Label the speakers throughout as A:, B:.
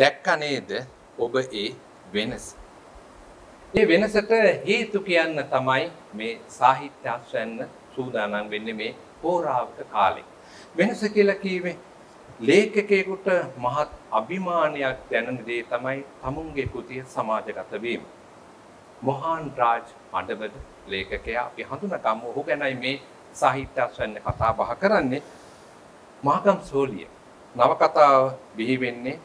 A: දැක්ක නේද ඔබ ඒ වෙනස. ඒ වෙනසට හේතු කියන්න තමයි මේ සාහිත්‍ය අස්වැන්න සූදානම් වෙන්නේ මේ හෝරාවක කාලේ. වෙනස කියලා කීවේ ලේඛකයෙකුට මහත් අභිමානයක් දැනෙන දේ තමයි තමුන්ගේ කෘතිය සමාජගත වීම. මොහාන් රාජ් අඩවද ලේඛකයා අපි හඳුනගමු. ඔහු ගැනයි මේ සාහිත්‍ය අස්වැන්න කතා බහ කරන්නේ. මහගම් සෝලිය. නවකතාව බිහි වෙන්නේ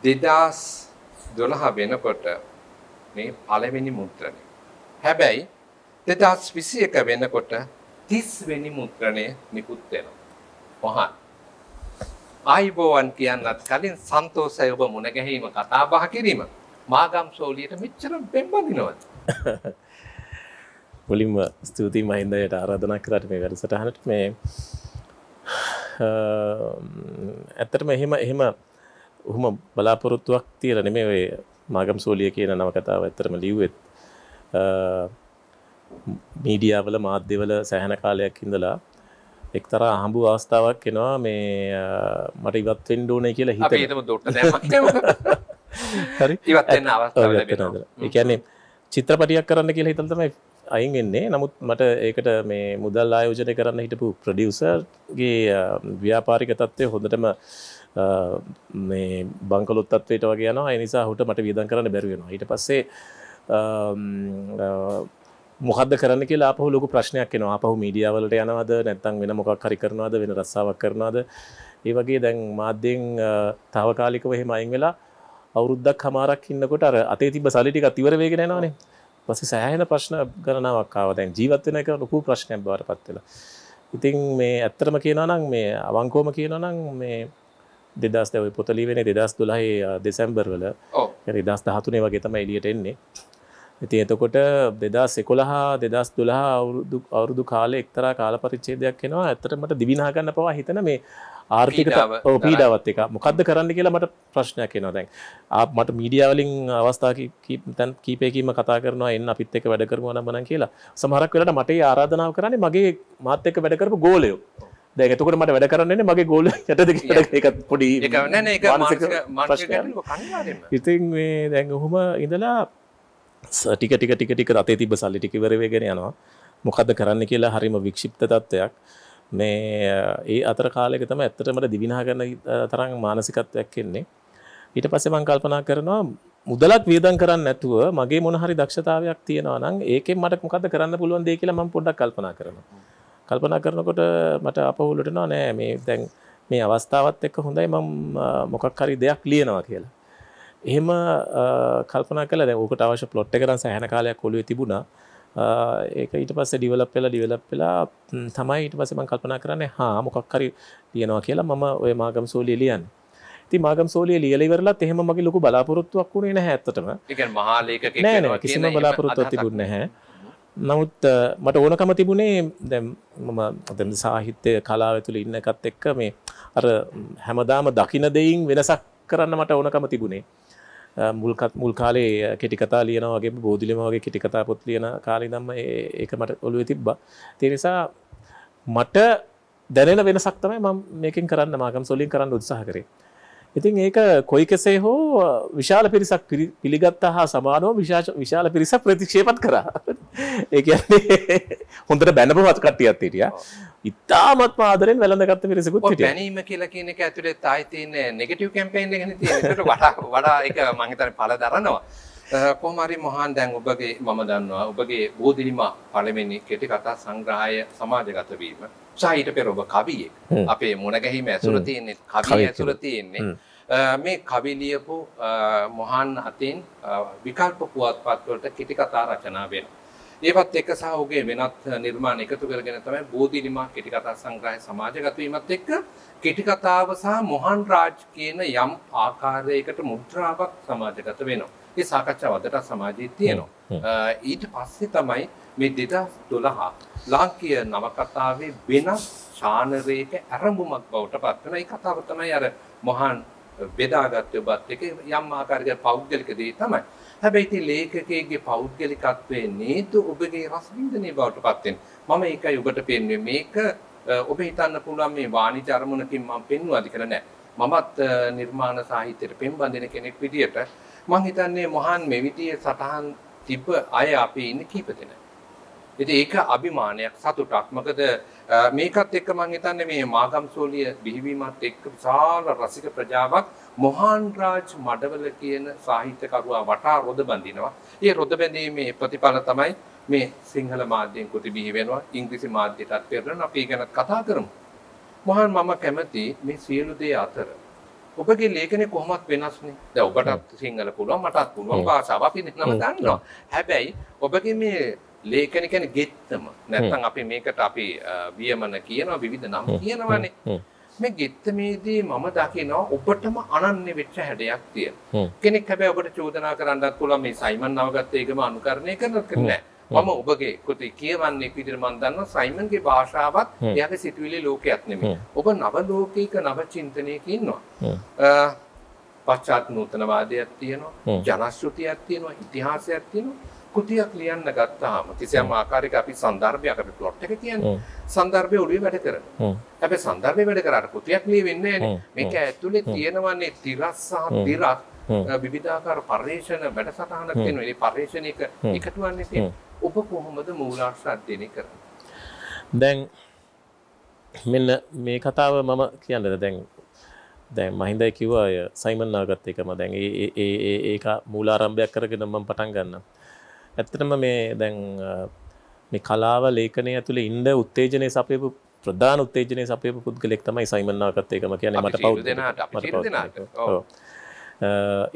A: දෙදස් දොළහ වෙනකොට මේ පළවෙනි මුද්‍රණය. හැබැයි දෙදස් විසි එක වෙනකොට තිස්වෙනි මුද්‍රණය නිකුත් වෙනවා. පොහන්. ආයිබෝවන් කියන්නත් කලින් සන්තෝසය ඔබ මුණගැහීම කතා බහ කිරීම මාගම් සෝලියට මෙච්චර බෙම්බදිනවත්.
B: මුලින්ම ස්තුතියි මහින්දයට ආරාධනා කරට මේ වැඩසටහනට මේ ඇත්තටම එහෙම එහෙම ඔහුම බලාපොරොත්තුවක් තියලා නෙමෙයි ඔය මාගම් සෝලිය කියන නවකතාව ඇත්තටම ලිව්වෙත් මීඩියාවල මාධ්‍යවල සැහැන කාලයක් ඉඳලා එක්තරා අහඹු අවස්ථාවක් එනවා මේ මට ඉවත් වෙන්න ඕනේ කියලා හිත හරි ඉවත් වෙන්න අවස්ථාවක් ලැබෙනවා ඒ කියන්නේ චිත්‍රපටියක් කරන්න කියලා හිතලා තමයි අයින් වෙන්නේ නමුත් මට ඒකට මේ මුදල් ආයෝජනය කරන්න හිටපු ප්‍රඩියසර්ගේ ව්‍යාපාරික තත්ත්වය හොඳටම මේ බංකලොත්තත්වයට වගේ නවා නිසා හුට මට වියදන් කරන්න බැරවෙනවා හිට පස්සේ මොහද කරන කියලා අපහ ලොක ප්‍රශ්නයක් නවා අපහු මීඩියවලට යනවද නැත්තං වෙන මොකක් හරි කරනවාද වෙන රස්සාවක් කරනවාද ඒ වගේ දැන් මාධ්‍යෙන් තාවකාලිකව එහෙම අයින් වෙලා අවුරුද්දක් හමාරක් ඉන්නකොට අර අතේ තිබ සලිටික අතිවර වේගෙන නවානේ පස්සේ සෑහෙන ප්‍රශ්න ගණනාවක් ආවා දැන් ජීවත් වෙන එක ලොකු ප්‍රශ්නයක් බවට පත් වෙලා. ඉතින් මේ ඇත්තටම කියනවා නම් මේ අවංකවම කියනවා නම් මේ 2010 ඔය පොත ලියවෙන්නේ 2012 දෙසැම්බර් වල. ඔව්. ඒ 2013 වගේ තමයි එළියට එන්නේ. ඉතින් එතකොට 2011 2012 අවුරුදු අවුරුදු කාලේ එක්තරා කාල පරිච්ඡේදයක් එනවා. ඇත්තට මට දිවිනා ගන්න පවා හිතන මේ ආර්ථික පීඩාවත් එක මොකක්ද කරන්න කියලා මට ප්‍රශ්නයක් එනවා දැන් මට මීඩියාවලින් අවස්ථා තැන් කීපයකීම කතා කරනවා එන්න අපිත් එක වැඩ කරනවා නම්බන කියලා සමහරක් වෙලට මට ආරාධනාව කරන්නේ මගේ මාත් එක්ක වැඩ කරපු ගෝලයෝ දැන් එතකොට මට වැඩ කරන්නේ මගේ ගෝල යටද එක පොඩි ඉතින් මේ දැන් ඔහුම ඉඳලා ටික ටික ටික ටික රතේ තිබ සල්ලි ටික ඉවර වෙගෙන යනවා මොකද්ද කරන්න කියලා හරිම වික්ෂිප්ත තත්ත්වයක් මේ ඒ අතර කාලෙක තම ඇත්තටමට දිවිනා කරන තරම් මානසිකත්වයක් එන්නේ ඊට පස්සේ මං කල්පනා කරනවා මුදලක් වියදම් කරන්න නැතුව මගේ මොන හරි දක්ෂතාවයක් තියෙනවා නම් ඒකෙන් මට මොකද්ද කරන්න පුළුවන් දෙය කියලා මම පොඩ්ඩක් කල්පනා කරනවා කල්පනා කරනකොට මට අපහුලට නෝ නෑ මේ දැන් මේ අවස්ථාවත් එක්ක හොඳයි මම මොකක් හරි දෙයක් ලියනවා කියලා එහෙම කල්පනා කළා දැන් ඕකට අවශ්‍ය ප්ලොට් එක නම් සෑහෙන කාලයක් ඔළුවේ තිබුණා ඒක ඊට පස්ස ඩිවලප් වෙලා ඩිවලප් වෙලා තමයි ඊට පස්සේ මම කල්පනා කරන්නේ හා මොකක් හරි තියෙනවා කියලා මම ওই මාගම් සෝලිය ලියන්නේ. ඉතින් මාගම් සෝලිය ලියලා ඉවරලත් එහෙම මගේ ලොකු බලාපොරොත්තුවක් වුණේ නැහැ ඇත්තටම. ඒ
A: කියන්නේ මහා ලේඛකෙක් වෙනවා කිසිම බලාපොරොත්තුවක් තිබුණේ
B: නැහැ. නමුත් මට ඕනකම තිබුණේ දැම් මම දැම් සාහිත්‍ය කලාව තුළ ඉන්නකත් එක්ක මේ අර හැමදාම දකින දෙයින් වෙනසක් කරන්න මට ඕනකම තිබුණේ. මුල්කත් මුල් කාලේ කෙටිකතා ලියනවගේ බෝධිලිමවගේ කෙටිකතා පොත් ලියන කාලි දම්ම ඒක මට ඔළුව තිබ්බ තිනිසා මට දැනෙන වෙනසක්තමයි ම මේකින් කරන්න මාකම් සොලින් කරන්න උත්සාහ කරේ ඉතින් ඒක කොයි කෙසේ හෝ විශාල පිරිසක් පිළිගත්තා හා සමානෝ විශාල පිරිසක් ප්‍රතික්ෂේපත් කරා ඒක හොඳට බැනපුවත් කට්ටියත් හිටිය ඉතාමත් ආදරෙන් වැළඳගත්ත පිරිසකුත් හිටිය
A: බැනීම කියලා කියන එක ඇතුලේ තායි තියෙන නෙගටිව් කැම්පේන් එක නේ වඩා වඩා ඒක මම හිතන්නේ පළ දරනවා කොහොම හරි මොහාන් දැන් ඔබගේ මම දන්නවා ඔබගේ බෝධිලිමා පළවෙනි කෙටි කතා සංග්‍රහය සමාජගත වීම උත්සාහිට පෙර ඔබ කවියේ අපේ මුණගැහිම ඇසුර තියෙන්නේ කවිය ඇසුර තියෙන්නේ මේ කවි ලියපු මොහන් අතින් විකල්ප පුවත්පත් වලට කෙටි කතා රචනා වෙනවා. ඒවත් එක සහ ඔහුගේ වෙනත් නිර්මාණ එකතු කරගෙන තමයි බෝධිනිමා කෙටි කතා සංග්‍රහය සමාජගත වීමත් එක්ක කෙටි කතාව සහ මොහන් රාජ් කියන යම් ආකාරයකට මුද්‍රාවක් සමාජගත වෙනවා. ඒ සාකච්ඡාව අදට සමාජයේ තියෙනවා. ඊට පස්සේ තමයි මේ 2012 ලාංකීය නවකතාවේ වෙනස් ශානරයක ඇරඹුමක් බවට පත් වෙන. ඒ කතාව තමයි අර මහාන් බෙදාගත්ත ඔබත් එක යම් ආකාරයක පෞද්ගලික දේ තමයි. හැබැයි ඉතින් ලේඛකයෙගේ පෞද්ගලිකත්වයේ නේද ඔබගේ රසවින්දනයේ බවට පත් වෙන. මම ඒකයි ඔබට පෙන්වන්නේ මේක ඔබ හිතන්න පුළුවන් මේ වාණිජ අරමුණකින් මම පෙන්වුවාද කියලා නෑ. මමත් නිර්මාණ සාහිත්‍යයට පෙන්බඳින කෙනෙක් විදියට මම හිතන්නේ මහාන් මේ විදියේ සටහන් තිබ අය අපි ඉන්නේ කීප දෙනා. ඉතින් ඒක අභිමානයක් සතුටක්. මොකද මේකත් එක්ක මම හිතන්නේ මේ මාගම්සෝලිය බිහිවීමත් එක්ක විශාල රසික ප්‍රජාවක් මොහාන් රාජ් මඩවල කියන සාහිත්‍යකරුවා වටා රොද බඳිනවා. ඒ රොද බැඳීමේ ප්‍රතිඵල තමයි මේ සිංහල මාධ්‍යයෙන් කෘති බිහි වෙනවා. ඉංග්‍රීසි මාධ්‍යයටත් පෙරලන අපි ගැන කතා කරමු. මොහාන් මම කැමති මේ සියලු දේ අතර ඔබගේ ලේඛනය කොහොමත් වෙනස්නේ. දැන් ඔබටත් සිංහල පුළුවන්, මටත් පුළුවන් භාෂාව අපි දෙන්නම දන්නවා. හැබැයි ඔබගේ මේ ලේඛන කියන්නේ ගෙත්තම. නැත්නම් අපි මේකට අපි වියමන කියනවා විවිධ නම් කියනවානේ. මේ ගෙත්තමේදී මම දකිනවා ඔබටම අනන්‍ය වෙච්ච හැඩයක් තියෙනවා. කෙනෙක් හැබැයි ඔබට චෝදනා කරන්නත් පුළුවන් මේ සයිමන් නවගත්ත එකම අනුකරණය කරනත් නෑ. මම ඔබගේ කොටි කියවන්නේ විදිහට මම දන්නවා සයිමන්ගේ භාෂාවත් එයාගේ සිතුවිලි ලෝකයක් නෙමෙයි. ඔබ නව ලෝකයක නව චින්තනයක ඉන්නවා. පශ්චාත් නූතනවාදයක් තියෙනවා. ජනශ්‍රුතියක් තියෙනවා. ඉතිහාසයක් තියෙනවා. කෘතියක් ලියන්න ගත්තාම කිසියම් ආකාරයක අපි සන්දර්භයක් අපි ප්ලොට් එක කියන්නේ සන්දර්භය ඔළුවේ වැඩ කරනවා. හැබැයි සන්දර්භය වැඩ කරාට කෘතියක් ලියෙන්නේ නැහැ. මේක ඇතුලේ තියෙනවන්නේ තිරස් සහ තිරස් විවිධාකාර පර්යේෂණ වැඩසටහනක් තියෙනවා. මේ පර්යේෂණ එක එකතුවන්නේ තියෙන. ඔබ කොහොමද මූලාශ්‍ර අධ්‍යයනය කරන්නේ?
B: දැන් මෙන්න මේ කතාව මම කියන්නද දැන් දැන් මහින්දයි කිව්වා සයිමන් නාගත් එකම දැන් ඒ ඒක මූලාරම්භයක් කරගෙන මම පටන් ගන්නවා ඇත්තටම මේ දැන් මේ කලාව ලේකනය ඇතුළ ඉන්ඩ උත්තේජනය සපයපු ප්‍රධාන උත්තේජනය සපය පුද්ගලෙක් තමයි සයිමන්නාකත් එකම කියන මට පව්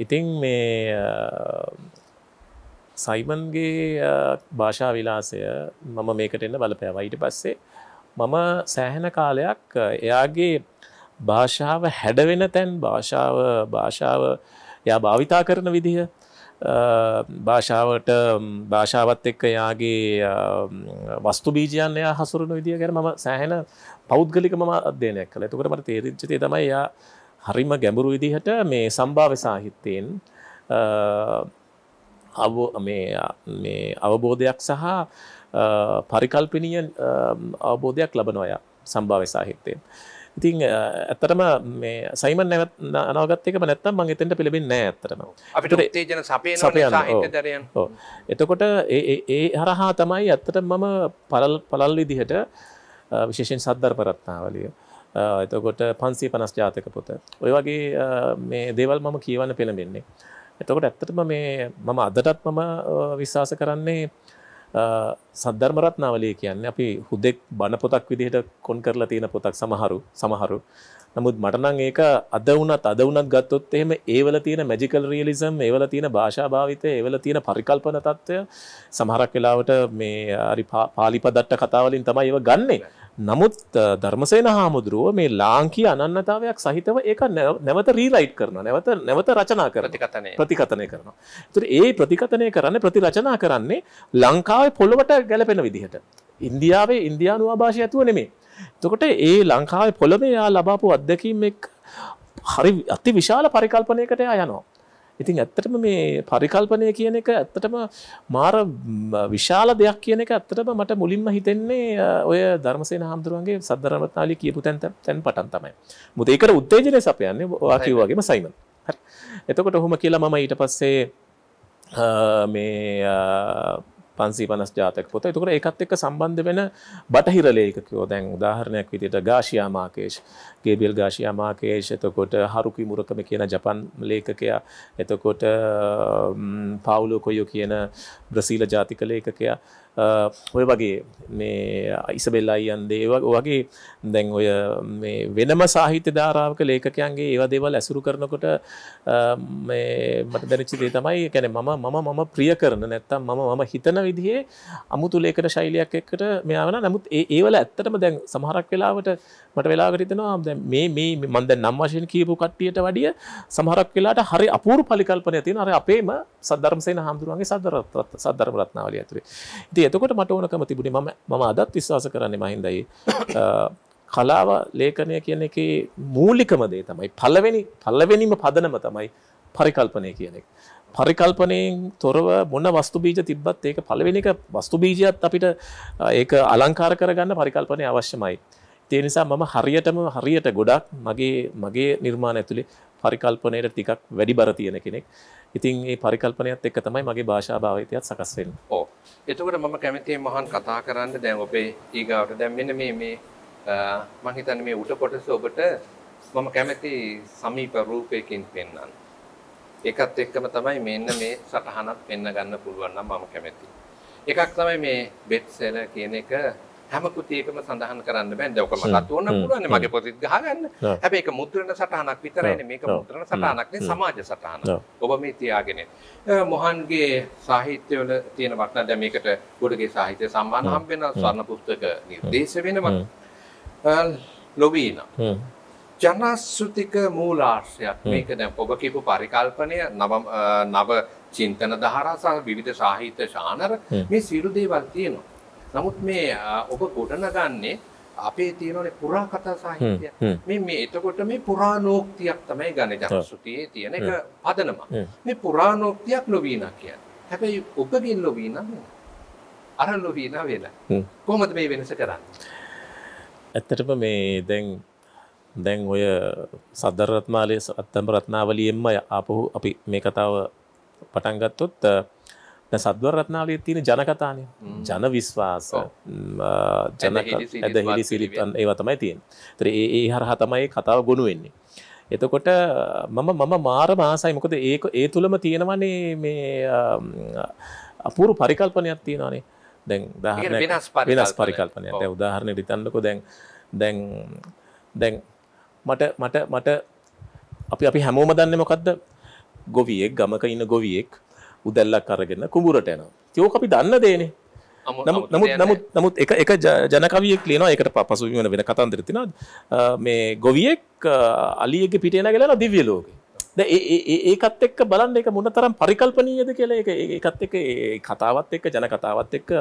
B: ඉතින් මේ සයිමන්ගේ භාෂා විලාසය මම මේකට එන්න බලපෑව ඊට පස්සේ මම සෑහෙන කාලයක් එයාගේ භාෂාව හැඩවෙන තැන් භාෂාව භාෂාව යා භාවිතා කරන විදිහ භාෂාවට භාෂාවත් එක්ක යාගේ වස්තු බීජයන් එයා හසුරන විදිිය ගැන ම සෑහෙන පෞද්ගලික ම අධ්‍යනයක් කළ තුකට මට තේරිච්චතේ තමයි යා හරිම ගැඹුරු විදිහට මේ සම්භාව සාහිත්‍යයෙන් අවබෝධයක් සහ පරිකල්පිනිය අවබෝධයක් ලබනොයා සම්භාව සාහිත්‍යයෙන්. ඉතින් ඇතරම මේ සයිමන් නැවත් අනාගත්තකම නැත්තම් මං එතෙන්ට පිළිබින් නෑ ඇතරම අපිට
A: තේජන සපය සපයන්
B: එතකොට ඒ හරහා තමයි ඇත්තට මම පලල් පලල් විදිහට විශේෂෙන් සද්ධර් පරත්නාවලිය එතකොට පන්සේ පනස් ජාතක පොත ඔය වගේ මේ දේවල් මම කියවන්න පෙළඹෙන්නේ එතකොට ඇත්තටම මේ මම අදටත් මම විශ්වාස කරන්නේ සද්ධර්මරත්නාවලය කියන්නේ අපි හුදෙක් බණ පොතක් විදිහට කොන් කරලා තියෙන පොතක් සමහරු සමහරු. නමුත් මට නම් ඒක අද වුණත් අද වුණත් ගත්තොත් එහෙම ඒවල තියෙන මැජිකල් රියලිසම්, ඒවල තියෙන භාෂා භාවිතය, ඒවල තියෙන පරිකල්පන తত্ত্বය සමහරක් වෙලාවට මේ හරි පාලි පදට්ට කතා වලින් තමයි ඒව ගන්නෙ. නමුත් ධර්මසේන හාමුදුරුව මේ ලාංකී අනන්නතාවයක් සහිතව ඒක නැවත රීලයිට් කරන නැවත නැවත රචනා කර ප්‍රතිකතනය ප්‍රතිකතනය කරන. තුර ඒ ප්‍රතිකතනය කරන්න ප්‍රතිරචනා කරන්නේ ලංකාව පොළොවට ගැලපෙන විදිහට. ඉන්දියාවේ ඉන්දයානු ආභාෂය ඇතුව නෙමේ. තකොට ඒ ලංකාව පොළොම යා ලබාපු අත්දැකීම් එක් හරි අති විශාල පරිකල්පනයකට යනවා. ඉතින් ඇත්තටම මේ පරිකල්පනය කියන එක ඇත්තටම මාර විශාල දෙයක් කියන එක ඇත්තටම මට මුලින්ම හිතෙන්නේ ඔය ධර්මසේ හාමුදුරුවන්ගේ සද්ධරමත්නාලි කියපු තැන් තැන් පටන් තමයි. මුද ඒකට උත්තේජනය සපයන්නේ වාකිව්වාගේම සයිම. එතකොට හොම කියලා මම ඊට පස්සේ මේ පන්සී පනස් ජාතක පොත තුකට එකත් එක්ක සම්බන්ධ වෙන බටහිර ලේකකෝ දැන් උදාහරණයක් විදිට ගාශයා මාකේෂ් ගේබියල් ගාශයා මාකේෂ් එතකොට හරුකි මුරකම කියන ජපන් ලේකකයා එතකොට පාවුලෝ කොයෝ කියන බ්‍රසීල ජාතික ලේකකයා ඔය වගේ මේ ඉසබෙල් අයියන් දේව වගේ දැන් ඔය වෙනම සාහිත්‍ය ධාරාවක ලේකයන්ගේ ඒවා දේවල් ඇසුරු කරනකොට මට දැනචිදේ තමයි කැන මම මම මම ප්‍රිය කරන නැත්තම් මම මම හිතන විදිහේ අමුතු ලේකට ශෛලියක් එක්කට මෙයාාවන නමුත් ඒවල ඇත්තටම දැන් සමහරක් වෙලාවට මට වෙලාගරිතනවා මේ මේ මන්ද නම් වශයෙන් කියපු කට්ටියට වඩිය සමහරක් වෙලාට හරි අපූර් පලිකල්පනය තින අර අපේම සදර්මසය හාමුදුරුවන්ගේ සදරත් සදර්මරත්නාවල ඇතුරේ ඉති ඉති එතකොට මට ඕනකම තිබුණේ මම මම අදත් විශ්වාස කරන්නේ මහින්දයි කලාව ලේඛනය කියන එක මූලිකම දේ තමයි පළවෙනි පළවෙනිම පදනම තමයි පරිකල්පනය කියන එක. පරිකල්පනයෙන් තොරව මොන වස්තු බීජ තිබ්බත් ඒක පළවෙනි එක වස්තු බීජයත් අපිට ඒක අලංකාර කරගන්න පරිකල්පනය අවශ්‍යමයි. ඒ නිසා මම හරියටම හරියට ගොඩක් මගේ මගේ නිර්මාණ ඇතුලේ පරිකල්පනයට ටිකක් වැඩි බර තියෙන කෙනෙක්. ඉතින් ඒ පරිකල්පනයත් එක්ක තමයි මගේ භාෂා භාවිතයත් සකස් වෙන්නේ.
A: ඔව්. එතකොට මම කැමතියි මහන් කතා කරන්න දැන් ඔබේ ඊගාවට දැන් මෙන්න මේ මේ මම හිතන්නේ මේ උඩ කොටස ඔබට මම කැමති සමීප රූපයකින් පෙන්වන්න. ඒකත් එක්කම තමයි මෙන්න මේ සටහනක් පෙන්න ගන්න පුළුවන් නම් මම කැමතියි. එකක් තමයි මේ බෙඩ් සෙල කියන එක හැම කෘතියකම සඳහන් කරන්න බෑ. දැන් ඔක මට තෝරන්න පුළුවන් මගේ පොතෙත් ගහගන්න. හැබැයි ඒක මුද්‍රණ සටහනක් විතරයිනේ. මේක මුද්‍රණ සටහනක් නේ සමාජ සටහනක්. ඔබ මේ තියාගෙන. මොහන්ගේ සාහිත්‍යවල තියෙන වටිනා දැන් මේකට ගොඩගේ සාහිත්‍ය සම්මාන හම්බ වෙනවා. ස්වර්ණ පුස්තක නිර්දේශ වෙනවා. ලොවීනා. ජනශ්‍රුතික මූලාශ්‍රයක් මේක දැන් ඔබ කියපු පරිකල්පනය නව නව චින්තන ධාරා සහ විවිධ සාහිත්‍ය ශානර මේ සියලු දේවල් තියෙනවා. නමුත් මේ ඔබ ගොඩනගන්නේ අපේ තියෙනනේ පුරා කතා සාහිත්‍යය. මේ මේ එතකොට මේ පුරාණෝක්තියක් තමයි ගණ ජනසුතියේ තියෙන එක පදනම. මේ පුරාණෝක්තියක් නොවීනා කියන්නේ. හැබැයි ඔබගෙන් නොවීනා අර නොවීනා වෙලා. කොහොමද මේ වෙනස කරන්නේ?
B: ඇත්තටම මේ දැන් දැන් ඔය සද්දරත්මාලයේ අත්තම රත්නාවලියෙන්ම ආපහු අපි මේ කතාව පටන් ගත්තොත් සද්වර රත්නාලය තියෙන ජනකතානය ජන විශ්වාස ජන ඇදහිලි සිලිපන් ඒව තමයි තියෙන් තර ඒ හරහ තමයි කතාව ගොුණු වෙන්නේ එතකොට මම මම මාර මාසයි මොකද ඒ ඒ තුළම තියෙනවනේ මේ අපූරු පරිකල්පනයක් තියෙනවානේ දැන් වෙනස් පරිකල්පනයක් උදාහරණ රිතන්නකො දැන් දැන් දැන් මට මට මට අපි අපි හැමෝම දන්න මොකක්ද ගොවියෙක් ගමක ඉන්න ගොවියෙක් උදැල්ලක් අරගෙන කුඹුරට යනවා. ඒක අපි දන්න දෙයනේ. නමුත් නමුත් නමුත් එක එක ජනකවියෙක් ලියනවා ඒකට පසුබිම වෙන කතන්දර තියෙනවා. මේ ගොවියෙක් අලියෙක්ගේ පිටේ නැගලා දිව්‍ය ලෝකේ. ඒකත් එක්ක බලන්න එක මොන තරම් පරිකල්පනීයද කියලා එක එකත් එක කතාවත් එක්ක ජන කතාවත් එක්ක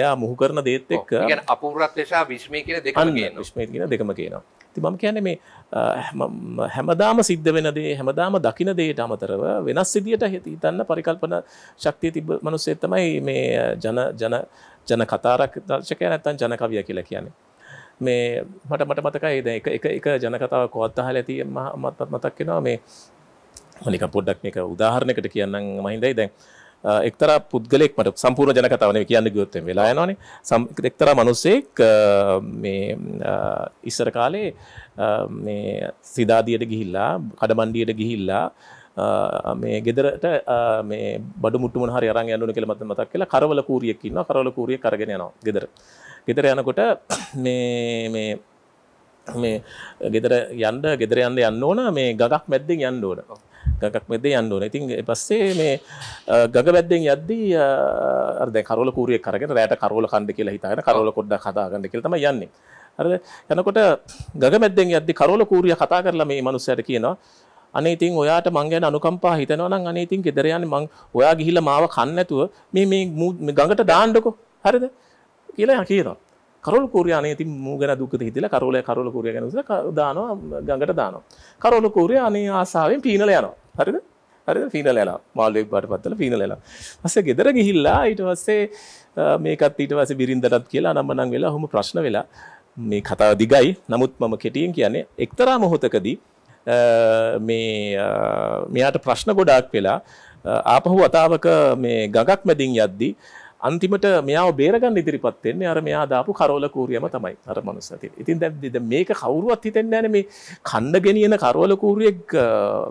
B: එයා මුහ කරන දේත් එක්ක
A: අපූරත් නිසා විශ්මය කියන දෙකන්න
B: විශ්මය කියන දෙකම කියනවා ති මම කියන්නේ මේ හැමදාම සිද්ධ වෙන දේ හැමදාම දකින දේට අමතරව වෙනස් සිදියට හිති තන්න පරිකල්පන ශක්තිය තිබ මනුස්සේත්තමයි මේ ජන ජන ජන කතාරක් දර්ශකය නැත්තන් ජනකවිය කියලා කියන්නේ මේ මට මට මතකයි ද එක එක ජනකතාව කොත්තාහල ඇති මත් මතක්කෙනවා මේ මනික පොඩ්ඩක් එක උදාහරණකට කියන්න මහින්දයි දැන් එක්තර පුද්ගලෙක් මට සම්පූර්ණ ජනකතාවන කියන්න ගොත්ත වෙලා යනනේ එක්තර මනුස්සෙක් මේ ඉස්සර කාලේ මේ සිදාදියට ගිහිල්ලා කඩමන්ඩියට ගිහිල්ලා මේ ගෙදරට මේ බඩ මුටම හරි අරන් යන්නු කෙළ මත මතක් කියලා කරවල කූරියකින්න කරවල කූරිය කරගෙන යනවා ගෙදර ගෙදර යනකොට මේ මේ ගෙදර යන්ඩ ගෙදර යන්න යන්න ඕන මේ ගක් මැද්දෙන් යන්න ඕන ගක් මෙදේ යන්න ඕන ඉතින් පස්සේ මේ ගග වැද්දෙන් යද්දී අද කරල කූරිය කරගෙන රෑට කරෝල කණ්ඩ කියලා හිතන කරල කොඩ්ඩ කතාගන්න කියලතම යන්නේ අර යනකොට ගග මැද්දෙන් යද්දි කරෝල කූරිය කතා කරලා මේ මනුස්සයට කියනවා අනේතින් ඔයාට මංගේන අනුකම්පා හිතනවනම් අනේතින් ගෙදරයන්න මං ඔයා ගිහිල මාව කන්නඇතුව මේ මේ ගඟට දාණ්ඩකො හරිද කියලා කියනවා කරල් කූරයානේ ති මූගෙන දුක්කත හිතල කරල කරල කූරිය ගැනස දානවා ගඟට දානවා. කරල කූරය අනේ ආසාාවෙන් පීනල යනවා හරිද හරි ෆීනලලා මාල්ලෙක් බට පත්තල ෆීනලලා පස ගෙදර ගිහිල්ලා ඊට වස්සේ මේකත් ඊට වස බිරින්දරත් කියලා නම්බනං වෙලා හොම ප්‍රශ්න වෙලා මේ කතාව දිගයි නමුත් මම කෙටියෙන් කියන්නේ එක්තරා මොහොතකදී මේ මෙයාට ප්‍රශ්න ගොඩාක් වෙලා ආපහු වතාවක මේ ගඟක් මැදින් යද්දී අන්තිමට මෙයා බේරගන්න ඉදිරිපත් වෙන්නේ අර මෙයා දාපු කරෝල කූරියම තමයි අර මනුස්සයා තියෙන්නේ. ඉතින් දැන් මේක කවුරුවත් හිතන්නේ නැහැ මේ කණ්ඩ ගෙනියන කරෝල කූරියෙක්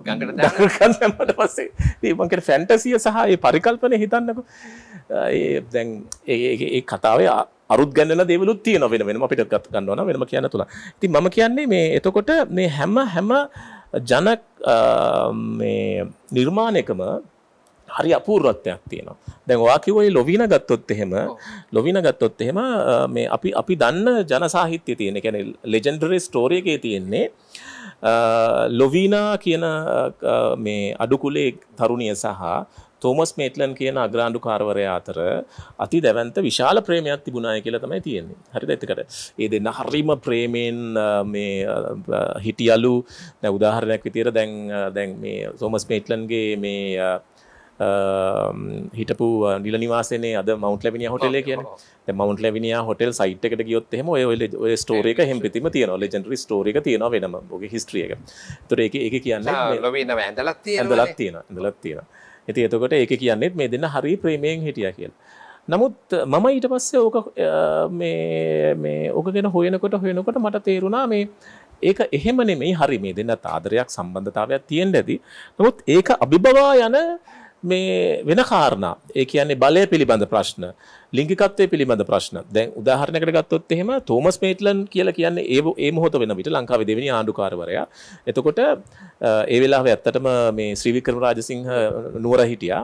B: ගඟට දාගන්න පස්සේ ඉතින් මං කියන ෆැන්ටසිය සහ ඒ පරිකල්පන හිතන්නකෝ. ඒ දැන් ඒ කතාවේ අරුත් ගැන්නල දෙවලුත් තියෙන වෙන වෙනම අපිට ගන්නවන වෙනම කියන්න තුළ ඉතින් මම කියන්නේ මේ එතකොට මේ හැම හැම ජන නිර්මාණයකම හරි අපූර්වත්වයක් තියෙනවා. දැන් ඔයා කිව්වයි ලොවින ගත්තොත් එහෙම ලොවින ගත්තොත් එහෙම මේ අපි අපි දන්න ජන සාහිත්‍යය තියෙන. ඒ කියන්නේ ලෙජෙන්ඩරි ස්ටෝරි එකේ තියෙන්නේ ලොවිනා කියන මේ අඩුකුලේ තරුණිය සහ තෝමස් මේට්ලන් කියන අග්‍රාණ්ඩුකාරවරයා අතර අති දැවන්ත විශාල ප්‍රේමයක් තිබුණාය කියලා තමයි තියෙන්නේ. හරිද? එතකොට ඒ දෙන්න හරීම ප්‍රේමයෙන් මේ හිටියලු දැන් උදාහරණයක් විදියට දැන් දැන් මේ තෝමස් මේට්ලන්ගේ මේ Um, හිටපු uh, නිල නිවාසනේ අද මවන්ට ලැබිනිය හොටලේ කියන මවන්ට ලැබිනිය හොටල් සයිට් එකට ගියොත් එහෙම ඔය ඔය ස්ටෝරි එක හැම පිටිම තියෙනවා ලෙජෙන්ඩරි ස්ටෝරි එක තියෙනවා වෙනම ඔගේ හිස්ටරි එක. ඒතර ඒක ඒක කියන්නේ ලොවේ
A: ඉඳලා ඇඳලක් තියෙනවා. ඇඳලක් තියෙනවා.
B: ඇඳලක් තියෙනවා. ඉතින් එතකොට ඒක කියන්නේ මේ දෙන්න හරි ප්‍රේමයෙන් හිටියා කියලා. නමුත් මම ඊට පස්සේ ඕක uh, මේ ඕක ගැන හොයනකොට හොයනකොට මට තේරුණා මේ ඒක එහෙම නෙමෙයි හරි මේ දෙන්න ආදරයක් සම්බන්ධතාවයක් තියෙන්න ඇති. නමුත් ඒක අභිබවා යන මේ වෙන කාරණා. ඒ කියන්නේ බලය පිළිබඳ ප්‍රශ්න. ලිංගිකත්වය පිළිබඳ ප්‍රශ්න දැන් උදාහරණයකට ගත්තොත් එහෙම තෝමස් මේට්ලන් කියලා කියන්නේ ඒ ඒ මොහොත වෙන විට ලංකාවේ දෙවෙනි ආණ්ඩුකාරවරයා. එතකොට ඒ වෙලාවේ ඇත්තටම මේ ශ්‍රී වික්‍රම රාජසිංහ නුවර හිටියා.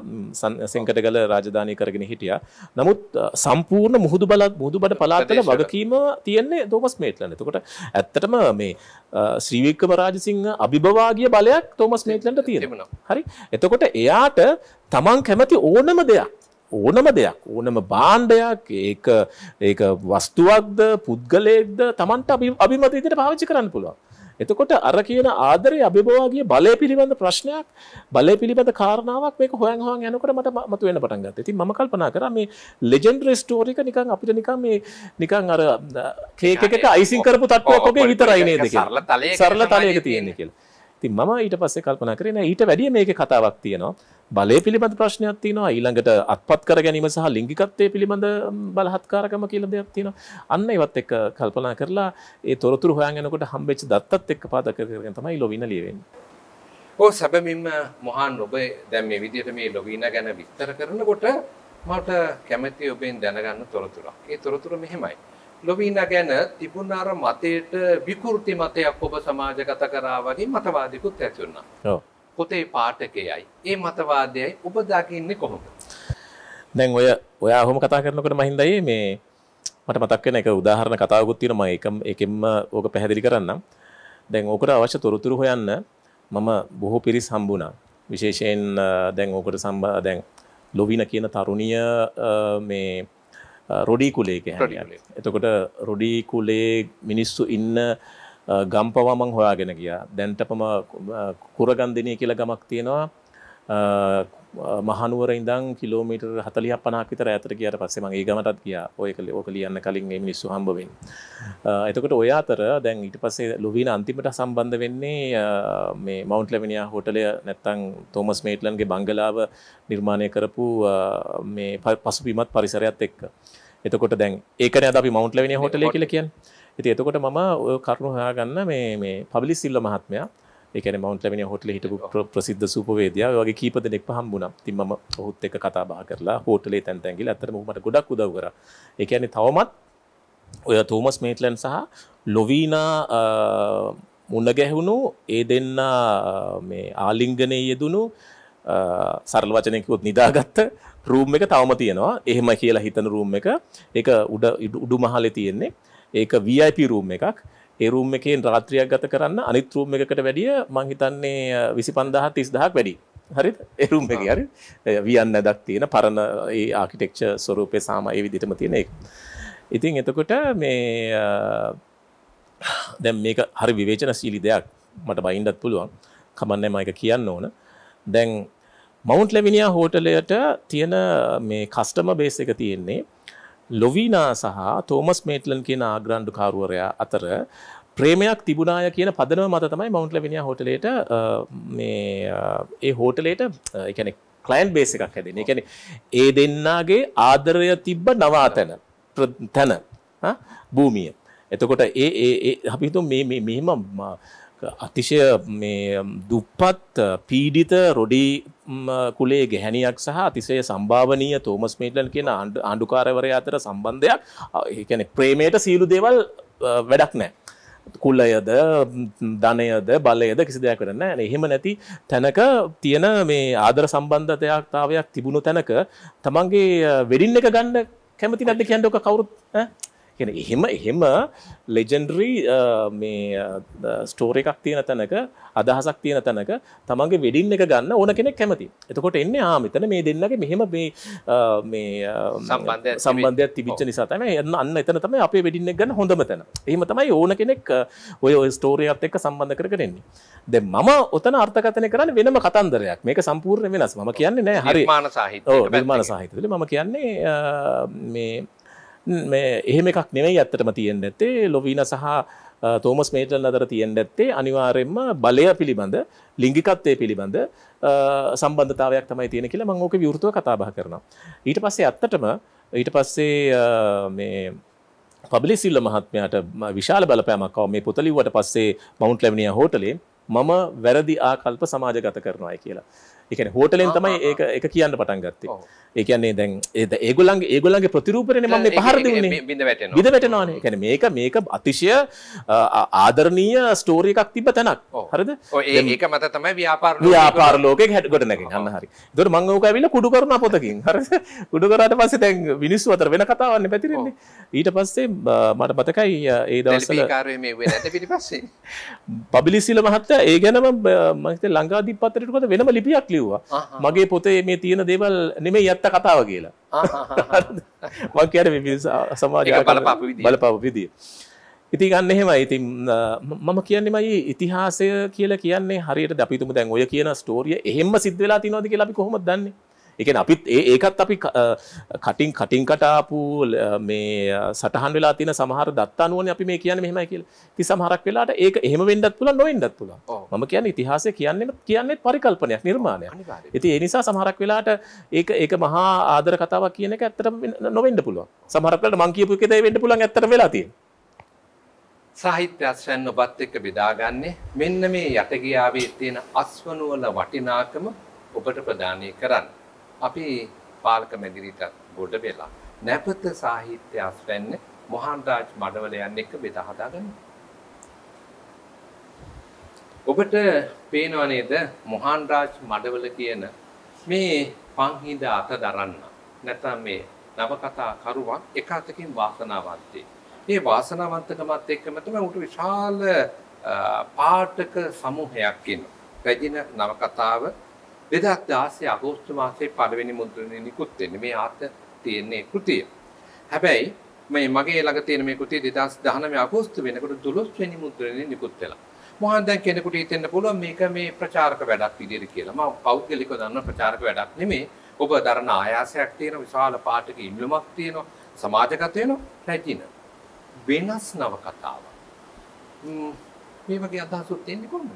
B: සෙන්කටගල රාජධානිය කරගෙන හිටියා. නමුත් සම්පූර්ණ මුහුදු බල මුහුදු බඩ පළාත්වල වගකීම තියන්නේ තෝමස් මේට්ලන්. එතකොට ඇත්තටම මේ ශ්‍රී වික්‍රම රාජසිංහ අභිභවාගීය බලයක් තෝමස් මේට්ලන්ට තියෙනවා. හරි. එතකොට එයාට තමන් කැමති ඕනම දෙයක් ඕනම දෙයක් ඕනම බාණ්ඩයක් ඒක ඒක වස්තුවක්ද පුද්ගලයෙක්ද Tamanට අභිමත විදිහට පාවිච්චි කරන්න පුළුවන්. එතකොට අර කියන ආදරේ අභිභවාගිය බලය පිළිබඳ ප්‍රශ්නයක් බලය පිළිබඳ කාරණාවක් මේක හොයන් හොයන් යනකොට මට මතු වෙන්න පටන් ගත්තා. ඉතින් මම කල්පනා කරා මේ ලෙජෙන්ඩරි ස්ටෝරි එක නිකන් අපිට නිකන් මේ නිකන් අර කේක් එකක අයිසින් කරපු තට්ටුවක් වගේ විතරයි නේද කියලා. සරල තලයක තියෙන්නේ කියලා. ඉතින් මම ඊට පස්සේ කල්පනා කරේ නෑ ඊට වැඩිය මේකේ කතාවක් තියෙනවා. බලය පිළිබඳ ප්‍රශ්නයක් තියෙනවා. ඊළඟට අත්පත් කර ගැනීම සහ ලිංගිකත්වයේ පිළිබඳ බලහත්කාරකම කියලා දෙයක් තියෙනවා. අන්න ඒවත් එක්ක කල්පනා කරලා ඒ තොරතුරු හොයන් යනකොට හම්බෙච්ච දත්තත් එක්ක පාදක කරගෙන තමයි ලොවින ලියවෙන්නේ.
A: ඔව් සැබවින්ම මොහාන් ඔබ දැන් මේ විදිහට මේ ලොවින ගැන විස්තර කරනකොට මට කැමැති ඔබෙන් දැනගන්න තොරතුරක්. ඒ තොරතුර මෙහෙමයි. ලොවීන ගැන තිබුණ අර මතයට විකෘති මතයක් ඔබ සමාජගත කරා වගේ මතවාදිකුත් ඇති වුණා. පොතේ පාඨකයයි. ඒ මතවාදයයි ඔබ දකින්නේ කොහොමද?
B: දැන් ඔය ඔයා ඔහොම කතා කරනකොට මහින්දයි මේ මට මතක් වෙන එක උදාහරණ කතාවකුත් තියෙනවා මම එකෙම්ම ඕක පැහැදිලි කරන්නම්. දැන් ඕකට අවශ්‍ය තොරතුරු හොයන්න මම බොහෝ පිරිස් හම්බුණා. විශේෂයෙන් දැන් ඕකට සම්බන්ධ දැන් ලොවින කියන තරුණිය මේ රොඩී කුලේ කැහැනියක්. එතකොට රොඩී කුලේ මිනිස්සු ඉන්න ගම්පවා මං හොයාගෙන ගියා. දැන්ටපම කුරගන්දිනී කියලා ගමක් තියෙනවා. මහනුවර ඉදං කිලෝමීට හතලිය පනාකිතර ඇතර කියට පස්සේ මගේ ගමටත් කියා ඔය කළ ඕක ලියන්න කලින් මිනිස්සු හම්බවෙන් එතකට ඔය අතර දැන් ඊට පස්සේ ලොවීන අන්තිමට සම්බන්ධ වෙන්නේ මේ මවන්් ලැමිනිිය හෝටලය නැත්තං තෝමස් මේටලන්ගේ බංගලාව නිර්මාණය කරපු මේ පසුපිමත් පරිසරයක්ත් එක්ක එතකොට දැන් ඒකන අපි මවන්් ලැවිනි හොටලය කියල කියන් ඇති එතකොට මම කරුණු හයාගන්න මේ පබිලි සිල්ල මහත්මයා එකන මවන්ටමනි හොටල හිටපු ප්‍රසිද්ධ සූපවේදයා වගේ කීප දෙනෙක් පහම්බුණා තින් ම ඔහුත් එක කතා බා කරලා හෝටලේ තැන්තැන්ගිල අතර මට ගොඩක් උදව කර එකන තවමත් ඔය තෝමස් මේටලන් සහ ලොවීනා මුන්න ගැහුණු ඒ දෙන්න මේ ආලිංගනය යෙදුණු සරල වචනයකුත් නිදාගත්ත රූම් එක තවම තියෙනවා එහෙම කියලා හිතන රූම් එක එක උඩ උඩු මහලේ තියෙන්නේ ඒක වIP රූම් එකක් ඒ රූම් එකෙන් රාත්‍රියක් ගත කරන්න අනිත් රූම් එකකට වැඩිය මං හිතන්නේ 25000 30000ක් වැඩි. හරිද? ඒ රූම් එකේ හරි වියන් නැදක් තියෙන පරණ ඒ ආකිටෙක්චර් ස්වරූපේ සාමා ඒ විදිහටම තියෙන එක. ඉතින් එතකොට මේ දැන් මේක හරි විවේචනශීලී දෙයක්. මට බයින්නත් පුළුවන්. කමන්නේ මම ඒක කියන්න ඕන. දැන් මවුන්ට් ලැවිනියා හෝටලයට තියෙන මේ කස්ටමර් බේස් එක තියෙන්නේ ලොවිනා සහ තෝමස් මේට්ලන් කියන ආග්‍රාන්්ඩුකාරුවරයා අතර ප්‍රේමයක් තිබුණාය කියන පදනව මත තමයි මවන්ට ලවිනිිය හොටලට මේ ඒ හෝටලට එකනෙ කලයින් බේස එකක් හැදෙන එකැන ඒ දෙන්නාගේ ආදරය තිබ්බ නවාතැන තැන භූමිය එතකොට ඒ අපිතු මෙහෙම අතිශය දුප්පත් පීඩිත රොඩී කුලේ ගැහැනියක් සහ අතිසේ සම්භාවනීය තෝමස් මේටලන් කියෙන ආණ්ඩුකාරවරය අතර සම්බන්ධයක් ඒැන ප්‍රේමයට සීලු දේවල් වැඩක් නෑ. කුල්ලයද ධනයද බලයද කිසි දෙයක් කරන්න එහෙම නැති තැනක තියෙන මේ ආදර සම්බන්ධතයක්තාවයක් තිබුණු තැනක තමන්ගේ වෙඩින් එක ගණ්ඩ කැමති නැද කියන්නක කවුරුත් කියන එහෙම එහෙම ලෙජන්ඩරී මේ ස්ටෝර එකක් තියෙන තැනක අදහසක් තියෙන තැනක තමන්ගේ වෙඩින් එක ගන්න ඕන කෙනෙක් කැමති එතකොට එන්න හා මෙතන මේ දෙන්නගේ මෙහෙම මේ සම්බන්ධය තිබිච්ච නිසා තම යන්න අන්න එතන තම අපේ වෙඩින්න ගන්න හොඳම තැන එහම තමයි ඕන කෙනෙක් ඔය ස්ටෝරයත් එක්ක සම්බන්ධ කරෙන්නේ දෙ මම ඔතන අර්ථකතනය කරන්න වෙනම කතන්දරයක් මේක සම්පූර්ණ වෙනස් ම කියන්නේ නෑ හරි මාන සාහිත නිර්මාණ සාහිතල ම කියන්නේ මේ එහෙම එකක් නෙවෙයි ඇත්තටම තියෙන් ඇත්තේ ලොවීන සහ තෝමස් මේටල් අතර තියෙන් ඇත්තේ අනිවාරෙන්ම බලය පිළිබඳ ලිංගිකත්වය පිළිබඳ සම්බන්ධතාවයක් තමයි තියෙන කියලා මං ඕක විවෘතව කතාබහ කරනවා. ඊට පස්සේ ඇත්තටම ඊට පස්සේ මේ පබිලිසිල්ල මහත්මයාට විශාල බලපෑමක් මේ පොතලිවට පස්සේ මවුන්ට ලැබනිය හෝටලේ මම වැරදි ආකල්ප සමාජගත කරනවායි කියලා. එකන හෝටලෙන් තමයි ඒ එක කියන්න පටන් ගත්තේ. ඒකන්නේ දැන් ඒගොල්ලන්ගේ ඒගොල්ලන්ගේ ප්‍රතිරූපරනේ මම මේ පහර දුන්නේ
A: බිඳ වැටෙනවා බිඳ
B: වැටෙනවානේ කියන්නේ මේක මේක අතිශය ආදරණීය ස්ටෝරි එකක් තිබ්බ තැනක් හරිද ඔය
A: ඒක මත තමයි ව්‍යාපාර ව්‍යාපාර
B: ලෝකේ හැට කොට නැගෙන්නේ අන්න හරි ඒතකොට මම ඕක ඇවිල්ලා කුඩු කරන පොතකින් හරිද කුඩු කරාට පස්සේ දැන් මිනිස්සු අතර වෙන කතාවක් නේ පැතිරෙන්නේ ඊට පස්සේ මට මතකයි ඒ දවස්වල
A: කාර්යයේ මේ වෙන නැට පිටිපස්සේ
B: පබ්ලිසිල මහත්තයා ඒ ගැනම මම හිතේ ලංකාදීප පත්‍රයට කොට වෙනම ලිපියක් ලිව්වා මගේ පොතේ මේ තියෙන දේවල් නෙමෙයි යත් ගත්ත කතාව කියලා මං කියන සමාජ බලපාපු විදිිය ඉති ගන්න එහෙම ඉතින් මම කියන්නෙමයි ඉතිහාසය කියලා කියන්නේ හරියට දපිතුම දැන් ඔය කියන ස්ටෝරිය එහෙම සිද්ධවෙලා තිනොද කියලා අපි කොහොම දන්නේ එකන අපිත් ඒකත් අපි කටින් කටින් කටාපු මේ සටහන් වෙලා තින සමහර දත්තානුවන අපි මේ කියන මෙහම කියල ති සහරක් වෙලාට ඒ එහම වෙන්ඩත් තුළ නොයින්ඩත් තුළ ම කියන ඉතිහාසය කියන්නෙම කියන්නේ පරිකල්පනයක් නිර්මාණය ඇති එනිසා සමහරක් වෙලාට ඒ ඒ මහා ආදර කතාවක් කියන එක ඇත්තර නොවෙන්ඩ පුළුව සමහරකට මංකීපු කෙද වෙන්ඩ පුලන් ඇතර වෙලාතිී
A: සාහිත්‍යස්යන් ඔබත් එක්ක බෙදාගන්නේ මෙන්න මේ යටගියාවේ තියෙන අස්වනුවල වටිනාකම ඔබට ප්‍රදානය කරන්න. අපි පාලක මැදිරිටත් ගොඩ වෙලා නැපත සාහිත්‍ය අස්වැන්න මොහන්රාජ් මඩවලයන් එක්ක බෙදා හදාගන්න. ඔබට පේනව නේද මොහන්රාජ් මඩවල කියන මේ පංහිඳ අත දරන්න නැත්නම් මේ නවකතා කරුවන් එක අතකින් වාසනාවන්තේ. මේ වාසනාවන්තකමත් එක්කම තමයි උට විශාල පාඨක සමූහයක් ඉන්නවා. රජින නවකතාව දෙදක් දාසේ අගෝස්තු මාසේ පඩවෙනි මුද්‍රණය නිකුත් වෙන්නේ මේ ආත තියෙන්නේ කෘතිය. හැබැයි මේ මගේ ළඟ තියෙන මේ කෘතිය 2019 අගෝස්තු වෙනකොට 12 වෙනි මුද්‍රණය නිකුත් වෙලා. මොහොන් දැන් කෙනෙකුට හිතෙන්න පුළුවන් මේක මේ ප්‍රචාරක වැඩක් විදිහට කියලා. මම පෞද්ගලිකව දන්න ප්‍රචාරක වැඩක් නෙමෙයි. ඔබ දරන ආයාසයක් තියෙන විශාල පාඨක ඉල්ලුමක් තියෙනවා. සමාජගත වෙනවා. රැජින. වෙනස් නව කතාවක්. මේ වගේ අදහසක් තියෙන්නේ කොහොමද?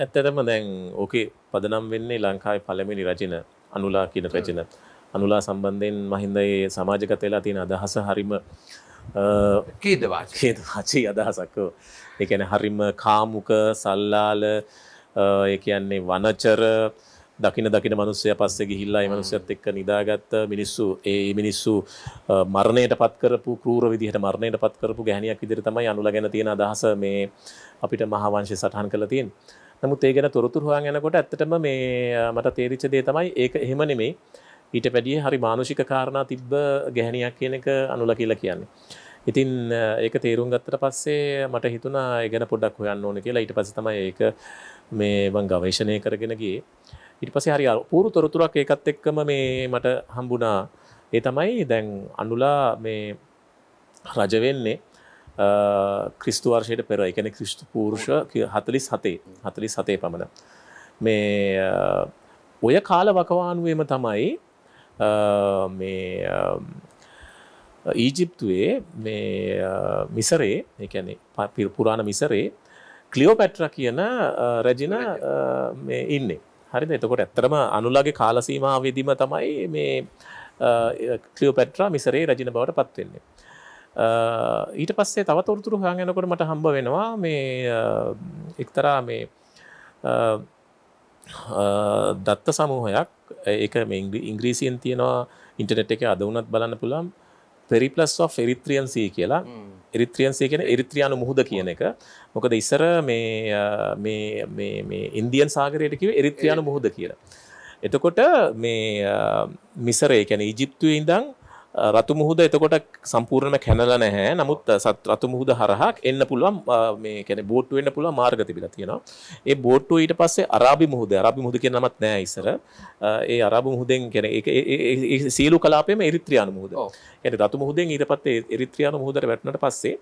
B: ඇත්තටම දැන් ඕකේ පදනම් වෙන්නේ ලංකාවේ පළමිනි රචන අනුලා කියන රචන අනුලා සම්බන්ධයෙන් මහින්දයේ සමාජගත වෙලා තියෙන අදහස හරිම කේදවාචී අදහසක් ඒ කියන්නේ හරිම කාමුක සල්ලාල ඒ කියන්නේ වනචර දකින දකින මනුස්සය පස්සේ ගිහිල්ලා ඒ මනුස්සයත් එක්ක නිදාගත්ත මිනිස්සු ඒ මිනිස්සු මරණයට පත් කරපු කෲර විදිහට මරණයට පත් කරපු ගැහණියක් විදිහට තමයි අනුලා ගැන තියෙන අදහස මේ අපිට මහා වංශය සටහන් කරලා තියෙන්නේ නමුත් ඒ ගැන තොරතුර හොයන් යනකොට ඇත්තටම මේ මට තේරිච්ච දේ තමයි ඒක එහෙම නෙමේ ඊට පැඩිය හරි මානුෂික කාරණා තිබ්බ ගැහණයක් කියන එක අනුල කියලා කියන්නේ. ඉතින් ඒක තේරුම් ගත්තට පස්සේ මට හිතුනා ගැන පොඩක් හොයන්න ඕන කියලා ඊට පස්සේ තමයි ඒක මේ මං ගවේෂණය කරගෙන ගියේ. ඊට පස්සේ හරි පූරු තොරතුරක් ඒකත් එක්කම මේ මට හම්බුණා. ඒ තමයි දැන් අනුලා මේ රජ වෙන්නේ ක්‍රිස්තු වර්ෂයට පෙර එකන ක්‍රිස්තු පූරුෂ හතලිස් හතේ හතලි සතේ පමණ. මේ ඔය කාල වකවානුවම තමයි ඊජිප්තුවේ මේ මිසරේ එකැනෙ පිල් පුරාණ මිසරේ කලියෝ පැට්‍ර කියන රැජින ඉන්නේ. හරි එතකොට ඇත්තරම අනුලගේ කාලසීමාවේදීම තමයි මේ කලියෝ පැට්‍රා මිසරේ රජින බවට පත්වෙන්නේ. ඊට පස්සේ තව තොරතුරු හාගනකොට මට හම්බ වෙනවා මේ එක්තරා මේ දත්ත සමූහයක් ඒක ඉංග්‍රීසියෙන් තියෙනවා ඉන්ටනෙට් එක අද වනත් බලන්න පුළම් පෙරිපලස් of එරිත්‍රියන්සී e කියලා එරිත්‍රියන්සේ කියෙන එරිත්‍රියයානු මුහද කියන එක මොකද ඉස්සර මේ ඉන්දියන් සාගරයට කිව එරිත්‍රියයානු මුහද කියලා. එතකොට මේ මිසරේ කැන ඉජිප්තුව ඉඳං රතු මුහුද එතකොට සම්පූර්ණම කැනලා නැහැ. නමුත් සත් රතු මුහුද හරහා එන්න පුළුවන් මේ කියන්නේ බෝට්ටු වෙන්න පුළුවන් මාර්ග තිබිලා තියෙනවා. ඒ බෝට්ටුව ඊට පස්සේ අරාබි මුහුද. අරාබි මුහුද කියන නමක් නැහැ ඉස්සර. ඒ අරාබි මුහුදෙන් කියන්නේ ඒක සීලු කලාපයේම එරිත්‍රියානු මුහුද. يعني රතු මුහුදෙන් ඊට පස්සේ එරිත්‍රියානු මුහුදට වැටුණාට පස්සේ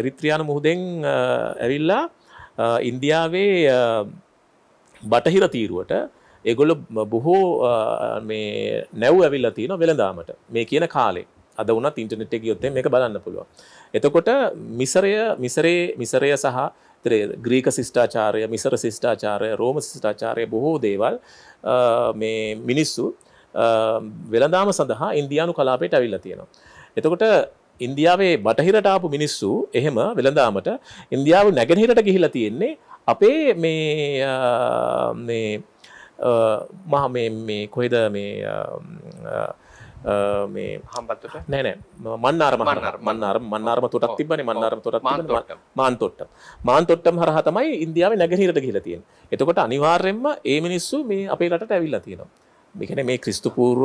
B: එරිත්‍රියානු මුහුදෙන් ඇවිල්ලා ඉන්දියාවේ බටහිර තීරුවට ඒගොල්ල බොහෝ මේ නැව් ඇවිල්ලා තියෙන වෙළඳාමට මේ කියන කාලේ අද වුණත් ඉන්ටර්නෙට් එක යොත්තේ මේක බලන්න පුළුවන්. එතකොට මිසරය මිසරේ මිසරය සහ ග්‍රීක ශිෂ්ඨාචාරය මිසර ශිෂ්ඨාචාරය රෝම ශිෂ්ඨාචාරය බොහෝ දේවල් මේ මිනිස්සු වෙළඳාම සඳහා ඉන්දියානු කලාපයට ඇවිල්ලා තියෙනවා. එතකොට ඉන්දියාවේ බටහිරට ආපු මිනිස්සු එහෙම වෙළඳාමට ඉන්දියාව නැගෙනහිරට ගිහිලා තියෙන්නේ අපේ මේ මහ මේ කොහෙද මේ මේ හම්බත්ට නෑනෑ මන්නාරම මන්නාර මන්නාරම තොටක් තිබන මන්නාරම තොට මාන්තොට්ට මාන්තොට්ටම් හරහ තමයි ඉන්දියාව නැගහිරට ගහිලතියෙන් එතකොට අනිවාර්යෙන්ම ඒ මිනිස්සු මේ අපේ රට ඇවිල්ලා තියෙනවා එකන මේ ක්‍රිස්තුපූර්ව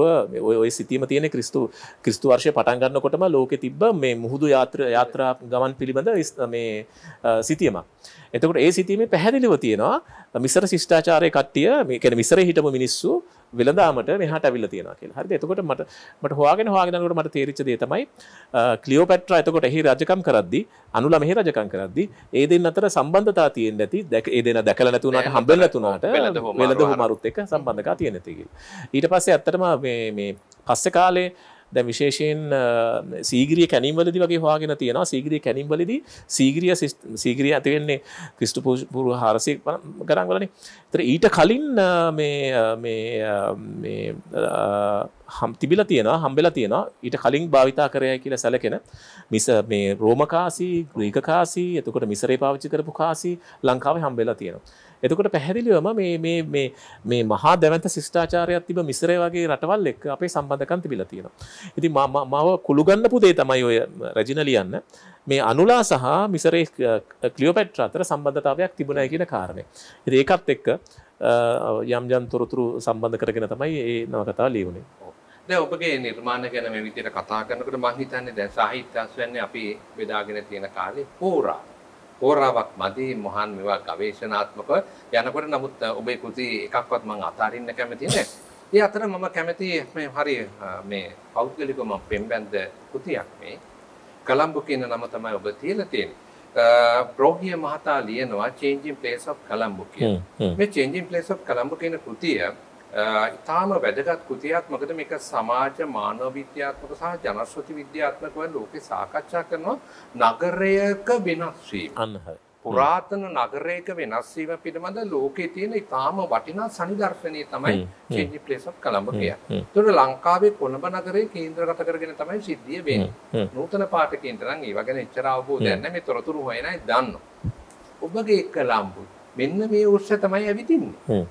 B: ඔය සිතීම තියෙන ක්‍රිස්තු ක්‍රිස්තු වර්ෂය පටන්ගන්න කොටම ලෝක තිබ මේ මුහුදු යාත්‍ර යාත්‍රා ගමන් පිළිබඳ මේ සිතියම. එතකට ඒ සිතීම පැහැදිලිව තියෙනවා මිසර ශිෂ්ඨාචාරය කට්ටිය මේකැන මිසර හිටම මිනිස්සු වෙළදාමට මෙහට ඇවිල්ල තියෙන කියලා හරි එතකොට මට මට හවාගෙන හවාගෙනකට මට තේරිච දේ තමයි කලියෝ පැට්‍ර එතකොට එහි රජකම් කරද්දි අනුල මෙහි රජකම් කරද්දි ඒ දෙන්න අතර සම්බන්ධතා තියෙන් නැති දැක ඒ දෙන දැකල නැතුනට හම්බෙල් නැතුනට වෙලද හොමරුත් එක සම්බන්ධකා තියෙන නැතිකි ඊට පස්සේ ඇත්තටම මේ පස්ස කාලේ දැ විශේෂයෙන් සීග්‍රිය කැනිම්වලදි වගේ හවාගෙන තියෙන සීග්‍රිය කැනිම්වලදී සීග්‍රිය සීග්‍රිය ඇතිවෙන්නේ ක්‍රිස්ට පුරු හාරසය කරංගලන තර ඊට කලින් හම් තිබිල තියෙන හම්බෙල තියෙන ඊට කලින් භාවිතා කරය කියලා සැලකෙන මිස මේ රෝමකාසි ග්‍රීකකාසි එතකොට මිසරේ පාවිච්චි කරපු කාසි ලංකාව හම්බෙලා තියෙනවා එතකොට පැහැදිලිවම මේ මහා දැවන්ත ශිෂ්ඨාචාරයක් තිබ මිසරය වගේ රටවල් එක් අපේ සම්බන්ධකන් තිබිලා තියෙනවා. ඉති මව කුළුගන්න පුදේ තමයි ඔය රජින ලියන්න මේ අනුලා සහ මිසරේ කලියෝපැට්‍ර අතර සම්බන්ධතාවයක් තිබුණයි කියන කාරණය. ඉති ඒකත් එක්ක යම්ජන් තොරතුරු සම්බන්ධ කරගෙන තමයි ඒ නවකතා ලියවුණේ.
A: දැ ඔබගේ නිර්මාණ ගැන විදිර කතා කරනකට මහිතන්නේ දැ සාහිත්‍යස්වන්නේ අපි බෙදාගෙන තියෙන කාලේ පෝරා හෝරාවක් මදි මොහන් මේවා ගවේෂණාත්මකව යනකොට නමුත් ඔබේ කෘති එකක්වත් මම අතාරින්න කැමති නෑ. ඒ අතර මම කැමති මේ හරි මේ පෞද්ගලිකව මම පෙම්බැන්ද කෘතියක් මේ කලම්බු කියන නම තමයි ඔබ තියලා තියෙන්නේ. ප්‍රෝහිය මහතා ලියනවා Changing Place of Colombo
B: කියලා.
A: මේ Changing Place of Colombo කියන කෘතිය ඉතාම වැදගත් කෘතියක් මොකද මේක සමාජ මානව විද්‍යාත්මක සහ ජනශ්‍රති විද්‍යාත්මකව ලෝකෙ සාකච්ඡා කරනවා නගරයක වෙනස්
B: වීම. අන්න හරි. පුරාතන
A: නගරයක වෙනස් වීම පිළිබඳ ලෝකයේ තියෙන ඉතාම වටිනා සනිදර්ශනය තමයි චේන්ජ් ප්ලේස් ඔෆ් කොලඹ කියන්නේ. ඒතකොට ලංකාවේ කොළඹ නගරේ කේන්ද්‍රගත කරගෙන තමයි සිද්ධිය වෙන්නේ. නූතන පාඨකයන්ට නම් ඒව ගැන එච්චර අවබෝධයක් නැහැ. මේ තොරතුරු හොයනයි දන්නවා. ඔබගේ කොළඹ මෙන්න මේ උත්සව තමයි ඇවිදින්නේ.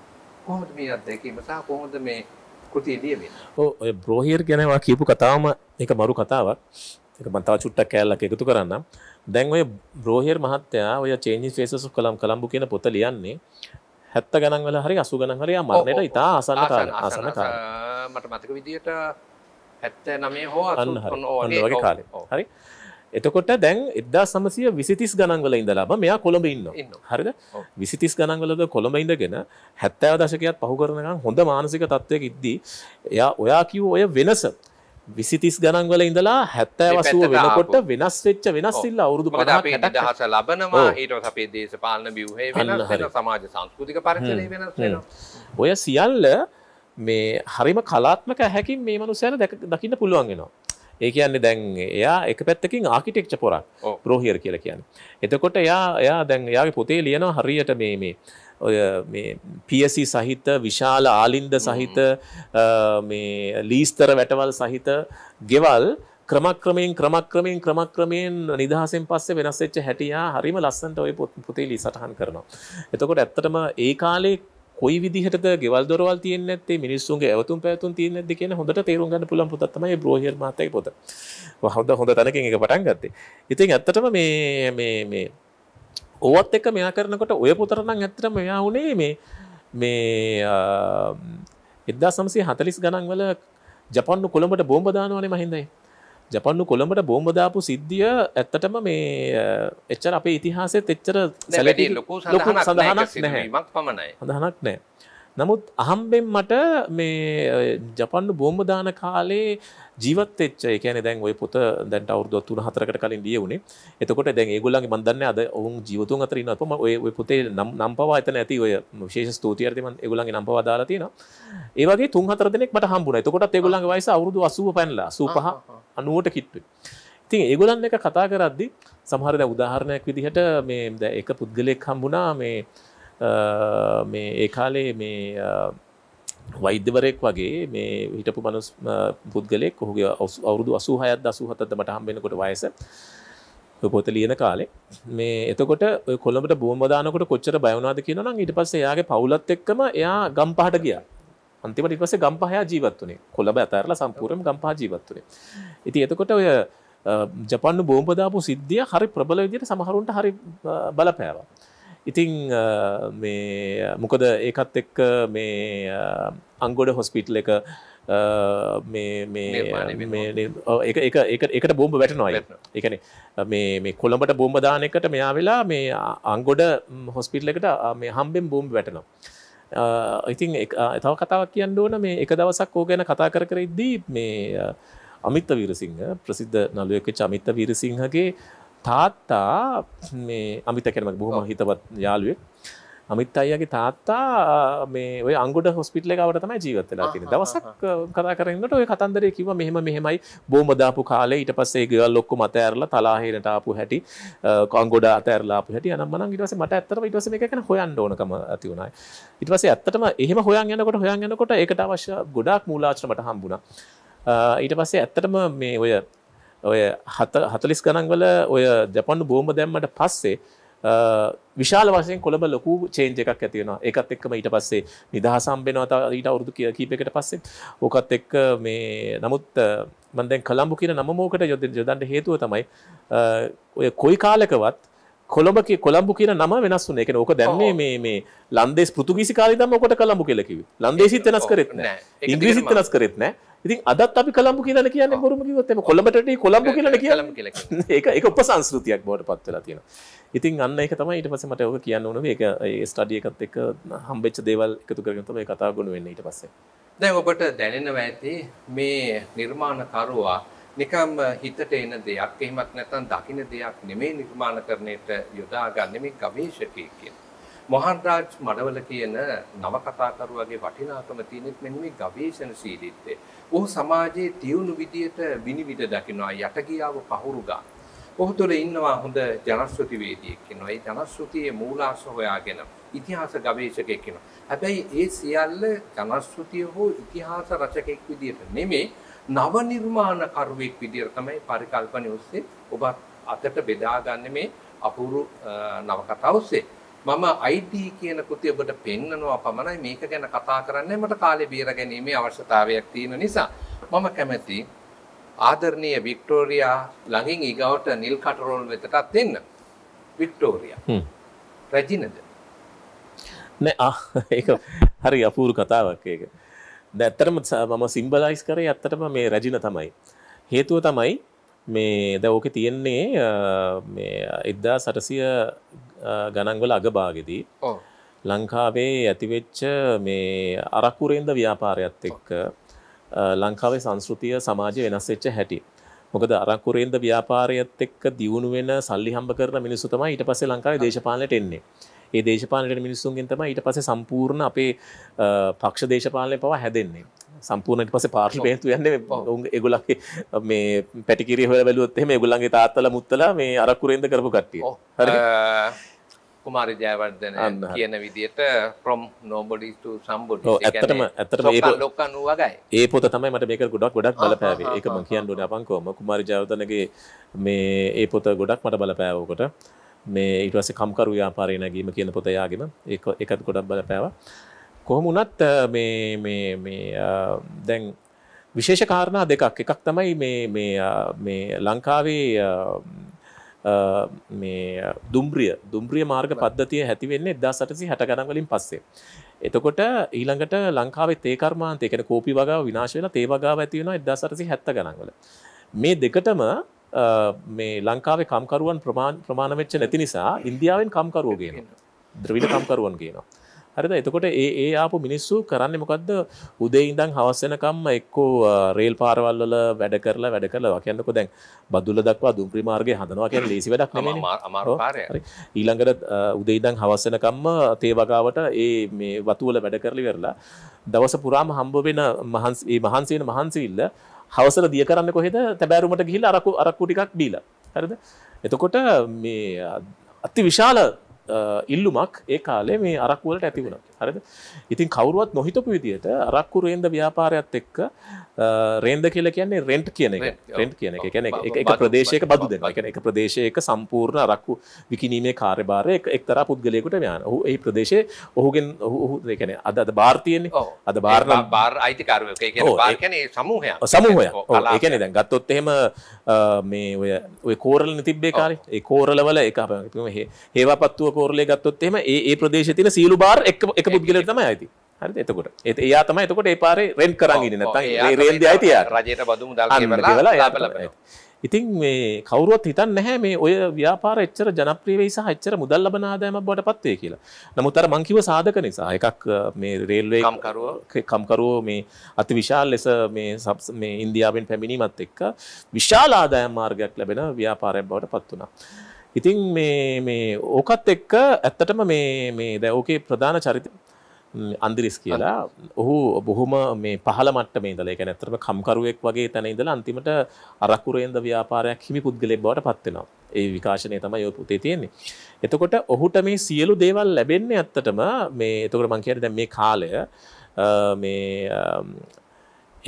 A: කොහොමද මේ අත්දැකීම සහ කොහොමද මේ කෘතිය ලියවෙන්නේ?
B: ඔව් ඔය බ්‍රෝහියර් ගැන මම කියපු කතාවම ඒක මරු කතාවක්. ඒක මම තව චුට්ටක් කෑල්ලක් එකතු කරන්නම්. දැන් ඔය බ්‍රෝහියර් මහත්තයා ඔය චේන්ජිස් ෆේසස් ඔෆ් කොලම් කොලම්බෝ කියන පොත ලියන්නේ 70 ගණන් වල හරි 80 ගණන් හරි යා මරණයට ඉතා ආසන්න කාලය. ආසන්න කාලය.
A: මට මතක විදියට 79 හෝ 80 වගේ කාලේ. හරි.
B: එතකොට දැන් එදා සමසය විසිතිස් ගණන්වල ඉඳලාම මෙයා කොළඹ ඉන්න හරිද විසිතිස් ගණන්වලද කොළඹ ඉඳගෙන හැත්තෑ දශකයත් පහු කරනකම් හොඳ මානසික තත්ත්වයක ඉද්දී එයා ඔයා කිව් ඔය වෙනස විසිතිස් ගණන්වල ඉඳලා හැත්තෑ වසුව වෙනකොට වෙනස් වෙච්ච වෙනස් ඉල්ල අවුරුදු පට
A: දහස ලබනවා ඊට අපේ දේශපාලන බියහේ වෙන සමාජ සංස්කෘතික පරචලය වෙනස්
B: ඔය සියල්ල මේ හරිම කලාත්මක හැකින් මේ මනුසෑන දකින්න පුළුවන්ගෙනවා ඒ කියන්නේ දැන් එයා එක පැත්තකින් ආකිටෙක්ච පොරක් ප්‍රෝහිර කියල කියන්න. එතකොට එයා එයා දැන් යාගේ පොතේ ලියන හරියට මේ මේ ඔය පියසි සහිත විශාල ආලින්ද සහිත ලීස්තර වැටවල් සහිත ගෙවල් ක්‍රමක්‍රමයෙන් ක්‍රමක්‍රමයෙන් ක්‍රමක්‍රමයෙන් නිදහසෙන් පස්සේ වෙනස්සෙච්ච හැටියා හරිම ලස්සන්ට ඔය පොත් පුතේලි සටහන් කරනවා. එතකොට ඇත්තටම ඒ කාලේ කොයි විදිහට ගෙවල් දොරවල් තියෙන නැත්තේ මිනිස්සුන්ගේ ඇවතුම් පැවතුම් තියෙන නැද්ද කියන හොඳට තේරුම් ගන්න පුළුවන් පොතක් තමයි බ්‍රෝහියර් මහත්තයාගේ පොත. හොඳ හොඳ තැනකින් ඒක පටන් ගත්තේ. ඉතින් ඇත්තටම මේ මේ මේ ඕවත් එක මෙයා කරනකොට ඔය පොතර නම් ඇත්තටම මෙයා වුණේ මේ මේ 1940 ගණන් වල ජපන් කොළඹට බෝම්බ දානවනේ මහින්දයි. ජපන්නු කොළඹට බෝම්බදාපු සිද්ධිය ඇත්තටම මේ එච්චර අපේ ඉතිහාසෙත් එච්චර සැලට ලොකු සඳහනක් නැහැ පමණයි හඳහනක් නෑ නමුත් අහම්බෙන් මට මේ ජපන්න බෝම්බදාන කාලේ ජීවත් එච්ච එකන දැන් ඔය පොත දැන් අවුදු තුන හතරකට කලින් දිය වුණේ එතකොට දැන් ඒගොල්ලන්ගේ මන්දන්න අද ඔවුන් ජීවතුන් අතරින්න අපම ඔය පොතේ නම් නම්පවා එතන ඇති ඔය විශේෂ ස්තූතියර්තම ඒගොල්ලන්ගේ නම්පවා දාලා තියෙනවා ඒ වගේ තුන් හතර දෙනෙක් මට හම්බුණා එතකොටත් ඒගොල්ලන්ගේ වයස අවුරුදු 80 පැනලා 85 90ට කිට්ටුයි ඉතින් ඒගොල්ලන් එක කතා කරද්දි සමහර දැන් උදාහරණයක් විදිහට මේ දැන් එක පුද්ගලයෙක් හම්බුණා මේ මේ ඒ කාලේ මේ වෛද්‍යවරයෙක් වගේ මේ හිටපු මනුස් පුද්ගලෙක් ඔහුගේ අවුරුදු අසූ හයත් දසූ හතද මට හම්බෙනකොට වයස පොත ලියන කාලේ මේ එතකොට කොළඹට බෝම්බදානකොට කොච්චර බයවනාද කියනනම් ඊට පස්සේ එයාගේ පවුලත් එක්කම එයා ගම් පහට ගියා අන්තිමට ඉපස ගම්පහයා ජීවත් වනේ කොළඹ ඇතරල සම්පූර්ම ගම්පා ජීවත් වනේ ඉති එතකොට ඔය ජපන්න බෝම්පදාපු සිද්ධිය හරි ප්‍රබල විදියට සමහරුන්ට හරි බලපෑවා ඉතිං මොකද ඒකත් එක්ක මේ අංගොඩ හොස්පිටල් එක එකට බෝම්බ වැට නොය එකන මේ කොළඹට බෝම්බ දානකට මෙයා වෙලා මේ අංගොඩ හොස්පිටලකට මේ හම්බෙන් බෝම්බ වැටනවා ඉතින් තව කතාවක් කියන්න ඕන මේ එක දවසක් ඕ ගැන කතා කර කරෙද්දී මේ අමිත්ත වීරසිංහ ප්‍රසිද්ධ නළුවක චමිත්ත වීරසිංහගේ තාත්තා මේ අමිත කෙනමක් බොහොම හිතවත් යාළුවෙක් අමිත් අයියගේ තාත්තා මේ ඔය අංගොඩ හොස්පිටල එකවට තමයි ජීවත් වෙලා තියෙන දවසක් කතා කරන්නට ඔය කතන්දරය කිව මෙහෙම මෙහෙමයි බෝම දාපු කාලේ ඊට පස්සේ ගෙවල් ඔක්කොම අතෑරලා තලාහේනට ආපු හැටි අංගොඩ අතෑරලා ආපු හැටි අනම් මනම් ඊට පස්සේ මට ඇත්තටම ඊට පස්සේ මේක ගැන හොයන්න ඕනකම ඇති වුණා ඊට පස්සේ ඇත්තටම එහෙම හොයන් යනකොට හොයන් යනකොට ඒකට අවශ්‍ය ගොඩාක් මූලාශ්‍ර මට හම්බුණා ඊට පස්සේ ඇත්තටම මේ ඔය ඔය හතලිස් ගණන්වල ඔය ජපන්ු බෝම දැම්මට පස්සේ විශාල වශයෙන් කොළඹ ලොකු චේන්ජ එකක් ඇතිවෙනවා එකත් එක්කම ඊට පස්සේ නිදහසම්බෙනවතා ඊට අවුරුදු කිය කීපකට පස්සේ ඕකත් එක්ක මේ නමුත් මන්දැන් කළම්ඹු කියන නමෝකට යොද යොදන්ට හේතුව තමයි ඔය කොයි කාලකවත් කොළඹ කොළඹ කියන නම වෙනස් වුන එක ඕක දැන්නේ මේ මේ ලන්දේ පෘතුගිසි කාලදම ඔකට කළඹු කෙලකිව ලන්දේසිත් වෙනස් කරෙත් නෑ ඉංග්‍රීසිත් වෙනස් කරෙත් නෑ ඉතින් අදත් අපි කළම්ඹ කියල කියන බොරම කිවත්තම කොළඹට කොළඹ කියල කිය ඒක එක උප සංස්කෘතියක් බෝට පත්වෙලා තියෙන ඉතින් අන්න එක තමයි ඉට පස මට ඔක කියන්න ඕන ඒක ස්ටඩියකත් එක හම්බෙච්ච දේවල් එකතු කරගතම මේ කතා ගොුණ වෙන්න ඊට පස්සේ
A: දැ ඔබට දැනෙනව ඇති මේ නිර්මාණකරුවා නිකම් හිතට එන දෙයක් එහෙමත් නැතන් දකින දෙයක් නෙමේ නිර්මාණ කරණයට යොදා ගන්නම ගවේශකය කියන මොහන්රාජ් මඩවල කියන නවකතාකරුවගේ වටිනාකම තියෙනෙත් මෙන්න මේ ගවේෂණ ශීලීත්වය. ඔහු සමාජයේ තියුණු විදියට විනිවිද දකිනවා යටගියාව පහුරු ගන්න. ඔහු තුළ ඉන්නවා හොඳ ජනශ්‍රතිවේදියෙක් ඉන්නවා. ඒ ජනශ්‍රතියේ මූලාශ්‍ර හොයාගෙන ඉතිහාස ගවේෂකයෙක් ඉන්නවා. හැබැයි ඒ සියල්ල ජනශ්‍රතිය හෝ ඉතිහාස රචකෙක් විදියට නෙමෙයි නව නිර්මාණකරුවෙක් විදියට තමයි පරිකල්පන ඔස්සේ ඔබ අතට බෙදාගන්නේ මේ අපූර්ව නවකතා ඔස්සේ. මම IT කියන කෘතිය ඔබට පෙන්වනවා පමණයි මේක ගැන කතා කරන්නේ මට කාලේ බේර ගැනීමේ අවශ්‍යතාවයක් තියෙන නිසා මම කැමති ආදරණීය වික්ටෝරියා ළඟින් ඊගවට නිල් කටරෝල් වෙතටත් දෙන්න වික්ටෝරියා රජිනද
B: නෑ ඒක හරි අපූරු කතාවක් ඒක දැත්තරම මම සිම්බලයිස් කරේ ඇත්තටම මේ රජින තමයි හේතුව තමයි මේ දැ ඕක තියෙන්නේ එද්දා සටසිය ගණන්වල අගභාගෙදී ලංකාවේ ඇතිවෙච්ච මේ අරක්කුරෙන්ද ව්‍යාපාරයත් එක්ක ලංකාවේ සංස්කෘතිය සමාජය වෙනස්සෙච්ච හැටි. මොකද අරක්කුරේන්ද ව්‍යාපාරයත් එක්ක දියුණු වෙන සල්ලි හම්බ කරන මිනිස්සු තමයි ඊට පස්සේ ලංකාවේ දේශපාලනයට එන්නේ. ඒ දේශපාලනයට මිනිස්සුන්ගෙන් තමයි ඊට පස්සේ සම්පූර්ණ අපේ පක්ෂ දේශපාලනය පවා හැදෙන්නේ. සම්පූර්ණට පස පාර්ශ පේතු යන්න එගුලක් මේ පැටිකිරි හොල බැලුවත්හෙම ගුලන්ගේ තාත්තල මුත්තල මේ අරක්කුරෙන්ද කරපු කට්ටිය හරි
A: කුමාරි ජයවර්ධන කියන විදියට ප්‍රම් නෝබඩිට සම්බඩ ඇතටම ඇතට ලොක්කන්න වගයි
B: ඒ පොත තමයි මට මේක ගොඩක් ගොඩක් බලපෑවේ එක ම කියන්න ඩ පංකෝම කුමාරි ජයවතනගේ මේ ඒ පොත ගොඩක් මට බලපෑවෝකොට මේ ඉටවස කම්කරු ්‍යාපාරය නැගීම කියන පොතයාගෙන ඒ එකත් ගොඩක් බලපෑවා කොහොම වනත් දැන් විශේෂ කාරණා දෙකක් එකක් තමයි ලංකාවේ දුම්්‍රිය දුම්්‍රිය මාර්ග පද්ධතිය හැතිවෙන්නේ දා සටසි හැට ගඩන්වලින් පස්සේ. එතකොට ඊළඟට ලංකාවේ තේකර්මාන්තය එකන කෝපි වගාව විනාශවල තේවගාව ඇතිවෙන එදා සටසි හැත්ත ගනන්වල. මේ දෙකටම මේ ලංකාවේ කම්කරුවන් ප්‍රමාණවෙච්ච නැති නිසා ඉන්දියාවෙන් කම්කරුවගෙන ද්‍රවිඩ කම්කරුවන් කියනවා. හරිද එතකොට ඒ ඒ ආපු මිනිස්සු කරන්න මොකක්ද උදේ ඉඳන් හවස්සෙනකම්ම එක්කෝ රේල් පාරවල්වල වැඩ කරලා වැඩ කරලා කියන්නකො දැන් බදුල දක්වා දුම්ප්‍රි මාර්ගය හදනවා කියන ලේසි වැඩක් නෙමෙයි ඊළඟට උදේ ඉඳන් හවස්සෙනකම්ම තේ වගාවට ඒ මේ වතු වල වැඩ කරලි වෙරලා දවස පුරාම හම්බ වෙන මහන්සි මේ මහන්සි වෙන මහන්සිවිල්ල හවසල දිය කරන්නේ කොහෙද තැබෑරුමට ගිහිල්ලා අරක්කු අරක්කු ටිකක් බීලා හරිද එතකොට මේ අති විශාල ඉල්ලුමක් ඒ කාලේ මේ අරක්ුවලට ඇතිවුණ හරිද ඉතින් කවරුවත් නොහිතපු විදිහට අරක්කු රේන්ද ව්‍යාපාරයක්ත් එක්ක රේන්ද කියල කියන්නේ රෙන්ට් කියන එක රෙන්ට් කියන එක ගැන එක ප්‍රදේශයක බදු දෙන එක එක ප්‍රදේශයක සම්පූර්ණ අරක්කු විකිනීමේ කාර්බාරය එක්තර පුද්ගලයකුට යන ඔහු ඒ ප්‍රදේශය ඔහුගෙන් ඔහු දෙකන අද අද භාර්තියන්නේ අද බාරණ
A: බාර් අයිතිකාරය සමූහය සමූහය ඒකන
B: දැන් ගත්තොත් එහෙම මේ ඔය ඔය කෝරලන තිබ්බේ කාරය ඒ කෝරලවල එක හේවා පත්තුව කෝරලය ගත්තොත් එම ඒ ප්‍රදේශ තින සීලු බාර් එක හිටපු ගිල තමයි ඇති හරි එතකොට ඒ එයා තමයි එතකොට ඒ පාරේ රෙන්ට් කරන් ඉන්නේ නැත්නම් රේන්දි ඇති යා
A: රජයට බදු මුදල් කියලා
B: ඉතින් මේ කවුරුවත් හිතන්නේ නැහැ මේ ඔය ව්‍යාපාර එච්චර ජනප්‍රිය වෙයි සහ එච්චර මුදල් ලබන ආදායමක් බවට පත් වෙයි කියලා. නමුත් අර මං කිව්ව සාධක නිසා එකක් මේ රේල්වේ කම්කරුවෝ මේ අතිවිශාල ලෙස මේ මේ ඉන්දියාවෙන් පැමිණීමත් එක්ක විශාල ආදායම් මාර්ගයක් ලැබෙන ව්‍යාපාරයක් බවට පත් වුණා. ඉතින් මේ මේ ඕකත් එක්ක ඇත්තටම මේ මේ දැන් ඕකේ ප්‍රධාන චරිත අන්දිරිස් කියලා ඔහු බොහොම මේ පහල මට්ට මේ දලේ නැතරම කම්කරුවෙක් වගේ තැන ඉදල අන්තිමට අරකුරේන්ද ව්‍යාපාරයක් හිමි පුද්ගලෙක් බවට පත්වෙනවා ඒ විකාශනය තමයි ඔය පුතේ තියෙන්නේ එතකොට ඔහුට මේ සියලු දේවල් ලැබෙන්නේ ඇත්තටම මේ එතකට මංකයට දැ මේ කාලය මේ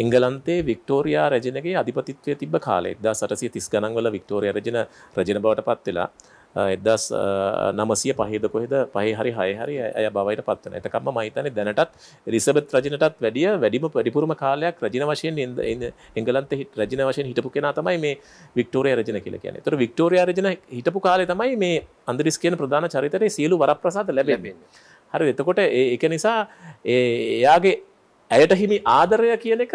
B: එංගලන්තේ වික්ටෝරයා රජනගේ අධිපතිත්වය තිබ කාලෙ ද සටසය තිස් ගනන්වල වික්ටෝරය රජන රජන බවට පත්වෙලා එදස් නමසය පහිද කොහෙද පහි හරි හයහරි ඇය බවට පත්වන එතකම මහිතන දැනටත් රිසබත් රජනටත් වැඩිය වැඩිම පඩිපුරම කාලයක් රජන වශයෙන් ඉද එංගලන්ත හිට රජන වශයෙන් හිටපු කෙන තමයි මේ වික්ටෝරය රජන කියල කියන තර වික්ටෝරයා රජන හිටපු කාලය තමයි මේ අන්දරිස් කියන ප්‍රධාන චරිතරය සියලු වර ප්‍රසාද ලැබෙන්නේ හරි එතකොට එක නිසා එයාගේ ඇයට හිමි ආදරය කියන එක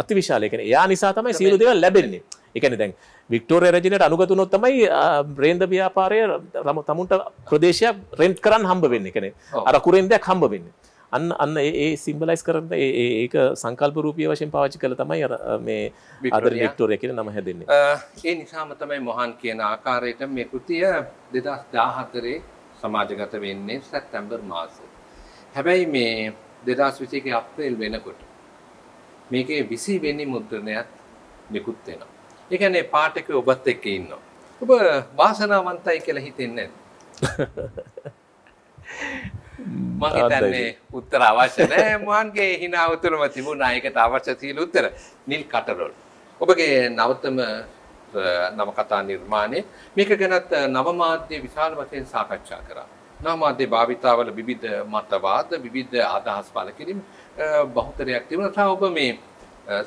B: අති විශාලයකන යා නිසා තමයි සියලු දෙව ලැබෙන්නේ එකන දැන් වික්ටෝරය රජනට අනුගතුනොත් තමයි බ්‍රේන්ද ව්‍යාපාරය රම තමුන්ට ප්‍රදේශයක් රෙන්ට් කරන්න හම්බ වෙන්න එකනෙ අරකුරෙන්දයක් හම්බ වෙන්න අන්න අන්න ඒ සිම්බලයිස් කරන්න ඒක සංකල්ප රූපිය වශයෙන් පාචි කළ තමයි අර මේ අදර වික්ටෝරය කියෙන නම හැදන්නේ
A: ඒ නිසාම තමයි මොහන් කියන ආකාරයට මේ කෘතිය දෙදස් දාහතරේ සමාජගත වෙන්නේ සැත්තැම්බර් මාස හැබැයි මේ දෙදස් විසික අප්‍රේල් වෙනකොට මේකේ විසි වෙන්නේ මුද්‍රණයක් නිකුත් වෙනවා ඒ කියන්නේ පාටක ඔබත් එක්ක ඉන්නවා. ඔබ වාසනාවන්තයි කියලා හිතෙන්නේ
B: මම හිතන්නේ උත්තර අවශ්‍ය නැහැ.
A: මහන්ගේ hina උතුරම තිබුණා. ඒකට අවශ්‍ය තියෙන උත්තර නිල් කටරොල්. ඔබගේ නවතම නවකතා නිර්මාණය මේක ගැනත් නවමාධ්‍ය විශාල වශයෙන් සාකච්ඡා කරා. නවමාධ්‍ය භාවිතාවල විවිධ මතවාද, විවිධ අදහස් පළ කිරීම බහුතරයක් තිබුණා. ඔබ මේ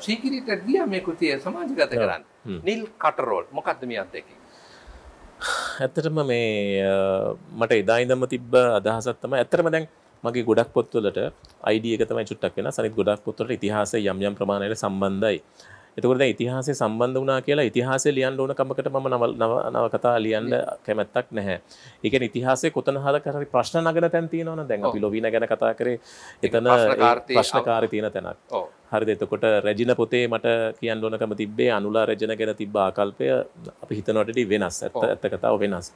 A: සීකිරිට ගියා මේ කෘතිය සමාජගත කරන්න. නිල් කටරෝල් මොකක්ද මේ අත්දැකි
B: ඇත්තටම මේ මට එදායිදම තිබ්බ අදහසත්තම ඇත්තරම දැන් මගේ ගොඩක් පොත්වලට අයිඩියක තමයි චුට්ටක් වෙන සනිත් ගොඩක් පොත්වලට ඉතිහාසය යම් යම් ප්‍රමාණයට සම්බන්ධයි එතකොට දැන් ඉතිහාසය සම්බන්ධ වුණා කියලා ඉතිහාසය ලියන්න ඕන කමකට මම නව නව කතා ලියන්න කැමැත්තක් නැහැ. ඒ කියන්නේ ඉතිහාසයේ කොතන හරි කරරි ප්‍රශ්න නගන තැන් තියෙනවනම් දැන් අපි ලොවින ගැන කතා කරේ එතන ප්‍රශ්නකාරී තියෙන තැනක්. ඔව්. හරිද එතකොට රැජින පොතේ මට කියන්න ඕනකම තිබ්බේ අනුලා රැජන ගැන තිබ්බ ආකල්පය අපි හිතනොටට වෙනස් ඇත්ත ඇත්ත කතාව වෙනස්.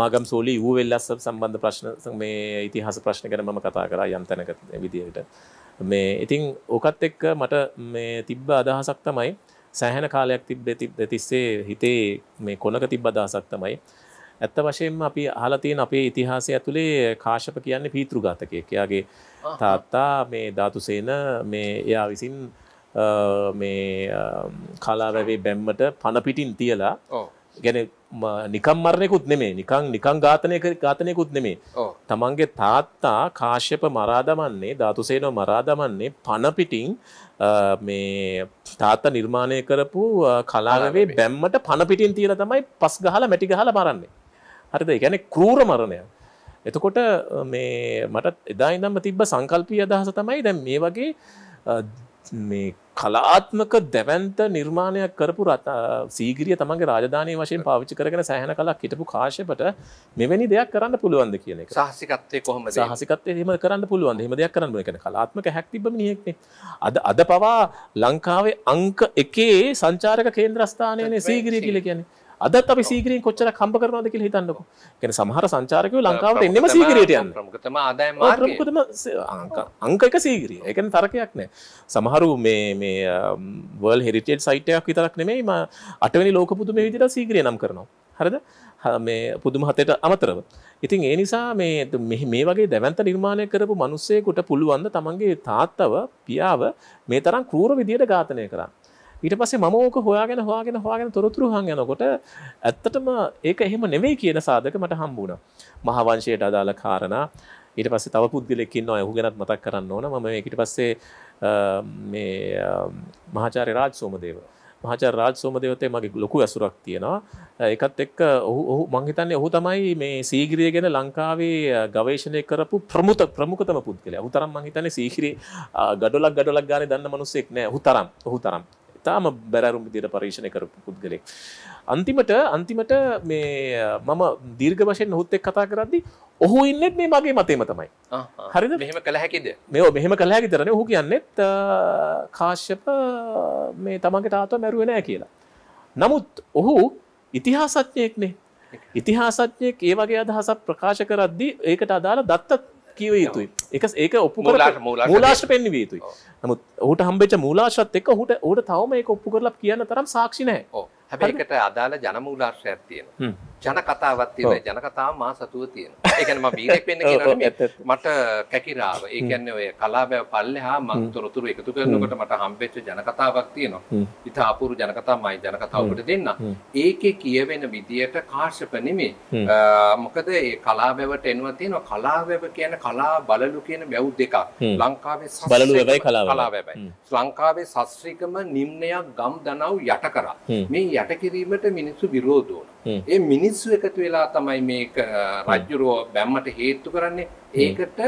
B: මාගම් සෝලි වූ වෙල්ලස්ස සම්බන්ධ ප්‍රශ්න මේ ඉතිහාස ප්‍රශ්න ගැන මම කතා කරා යම් තැනක විදියට. මේ ඉතිං ඕකත් එක්ක මට මේ තිබ්බ අදහසක් තමයි සෑහන කාලයක් තිබ්බ තිබ තිස්සේ හිතේ මේ කොනක තිබ්බ අදහසක් තමයි ඇත්ත වශයෙන්ම අපි අහලතියෙන් අපේ ඉතිහාසය ඇතුළේ කාශප කියන්නේ පීතෘගාතකයක් එයාගේ තාත්තා මේ ධාතුසේන මේ එයා විසින් මේ කලාවැවේ බැම්මට පණපිටින් තියලා ගැන නිකම් මරණයකුත් නෙමේ නිකං නිකං ඝාතනයක ඝාතනයකුත් නෙමේ. තමන්ගේ තාත්තා කාශ්‍යප මරා දමන්නේ ධාතුසේනව මරා දමන්නේ පණ පිටින් මේ තාත්තා නිර්මාණය කරපු කලාවේ බැම්මට පණ පිටින් තියලා තමයි පස් ගහලා මැටි ගහලා මරන්නේ. හරිද? ඒ කියන්නේ ක්‍රූර මරණය. එතකොට මේ මට එදා ඉඳන්ම තිබ්බ සංකල්පීය අදහස තමයි දැන් මේ වගේ මේ කලාත්මක දැවන්ත නිර්මාණයක් කරපු රත සීගිරිය තමන්ගේ රාජධානය වශයෙන් පාවිච්චි කරගෙන සෑහන කලක් හිටපු කාශපට මෙවැනි දෙයක් කරන්න පුළුවන්ද කියන එක සාහසිකත්වය කොහොම සාහසිකත්වය හෙම කරන්න පුළුවන් හෙම දෙයක් කරන්න කන කලාත්මක හැක්තිබ නියෙක්නේ අද අද පවා ලංකාවේ අංක එකේ සංචාරක කේන්ද්‍රස්ථානයන සීගිරිය කියල කියන්නේ අදත් අපි සීග්‍රීන් කොච්චර කම්ප කරනවාද කියලා හිතන්නකෝ. කියන්නේ සමහර සංචාරකයෝ ලංකාවට එන්නෙම සීග්‍රීට යනවා.
A: ප්‍රමුඛතම ආදායම් මාර්ගය. ප්‍රමුඛතම
B: අංක එක සීග්‍රිය. ඒ කියන්නේ තරකයක් නෑ. සමහරු මේ මේ වර්ල්ඩ් හෙරිටේජ් සයිට් එකක් විතරක් නෙමෙයි මම අටවෙනි ලෝක පුදුමේ විදිහට සීග්‍රිය නම් කරනවා. හරිද? මේ පුදුම හතේට අමතරව. ඉතින් ඒ නිසා මේ මේ වගේ දැවැන්ත නිර්මාණය කරපු මිනිස්සෙකුට පුළුවන් ද තමන්ගේ තාත්තව පියාව මේ තරම් ක්‍රූර විදියට ඝාතනය කරන්න. ඊට පස්සේ මම ඕක හොයාගෙන හවාගෙන හවාගෙන තොරතුරු හංගනකොට ඇත්තටම ඒක එහෙම නෙවෙයි කියන සාධක මට හම්බුණ මහවංශයට අදාළ කාරණ ඊට පස්සේ තව පුද්ගලෙක්කින්න ඔයහු ගැත් මතක් කරන්න ඕන ම එකට පස්සේ මේ මහාචාරය රාජ් සෝමදේව මහාචර රාජ් සෝමදවතේ මගේ ලොකු ඇසුරක් තියෙනවා එකත් එක්ක ඔහු මංහිතන්නේ ඔහු තමයි මේ සීග්‍රිය ගැන ලංකාවේ ගවේශණය කරපු ප්‍රමුත ප්‍රමුකතම පුද්ගලය හුතරම් මංහිතන සීහිරි ගඩොලක් ගඩොලක් ගාන දන්න මනුස්සෙක් නෑ හුතරම් හුතරම් ඉතාම බැරුම් දිර පරීක්ෂණ කරපු පුද්ගලෙක්. අන්තිමට අන්තිමට මේ මම දීර්ග වශයෙන් නොහොත්තෙක් කතා කරදදි ඔහු ඉන්නෙත් මේ මගේ මතේම තමයි
A: හරි මෙහම කළ හැකිද
B: මේ මෙහම කළ හැකි තරන හු කියන්නෙත් කාශ්‍යප මේ තමන්ගේ තාත්ව මැරුවෙන කියලා. නමුත් ඔහු ඉතිහාසඥයෙක්නේ ඉතිහාසඥයෙක් ඒ වගේ අදහසක් ප්‍රකාශ කරද්දි ඒකට අදාළ දත්තත් කිව යුතුයි එක ඒක ඔප්පු මූලාශ පෙන්වී යුතුයි නමුත් ඔහුට හම්බෙච මූලාශත් එක් හුට ඕට තවම ඒ ඔප්පු කරලා කියන්න තරම් සාක්ෂි නෑ ඕ
A: හැබැයි ඒකට අදාළ ජනමූලාශ්‍රයක් තියෙනවා. ජන කතාවක් තියෙනවා. ජන කතාව මා සතුව තියෙනවා. ඒ කියන්නේ මම බීරෙක් වෙන්න කියලා මට කැකිරාව. ඒ කියන්නේ ඔය කලාබැව පල්ලෙහා මං තොරතුරු එකතු කරනකොට මට හම්බෙච්ච ජන කතාවක් තියෙනවා. ඉත අපූර්ව ජන කතාවක් මම ජන කතාව ඔබට දෙන්නම්. ඒකේ කියවෙන විදියට කාශ්‍යප නෙමෙයි. මොකද ඒ කලාබැවට එනවා තියෙනවා කලාබැව කියන්නේ කලා බලලු කියන බැව් දෙකක්. ලංකාවේ බලලු වැවයි කලාබැවයි. ලංකාවේ ශාස්ත්‍රීයකම නිම්නයක් ගම් දනව් යට කරා. මේ යට කිරීමට මිනිස්සු විරෝධ වුණා. ඒ මිනිස්සු එකතු වෙලා තමයි මේක රජුරෝ බැම්මට හේතු කරන්නේ. ඒකට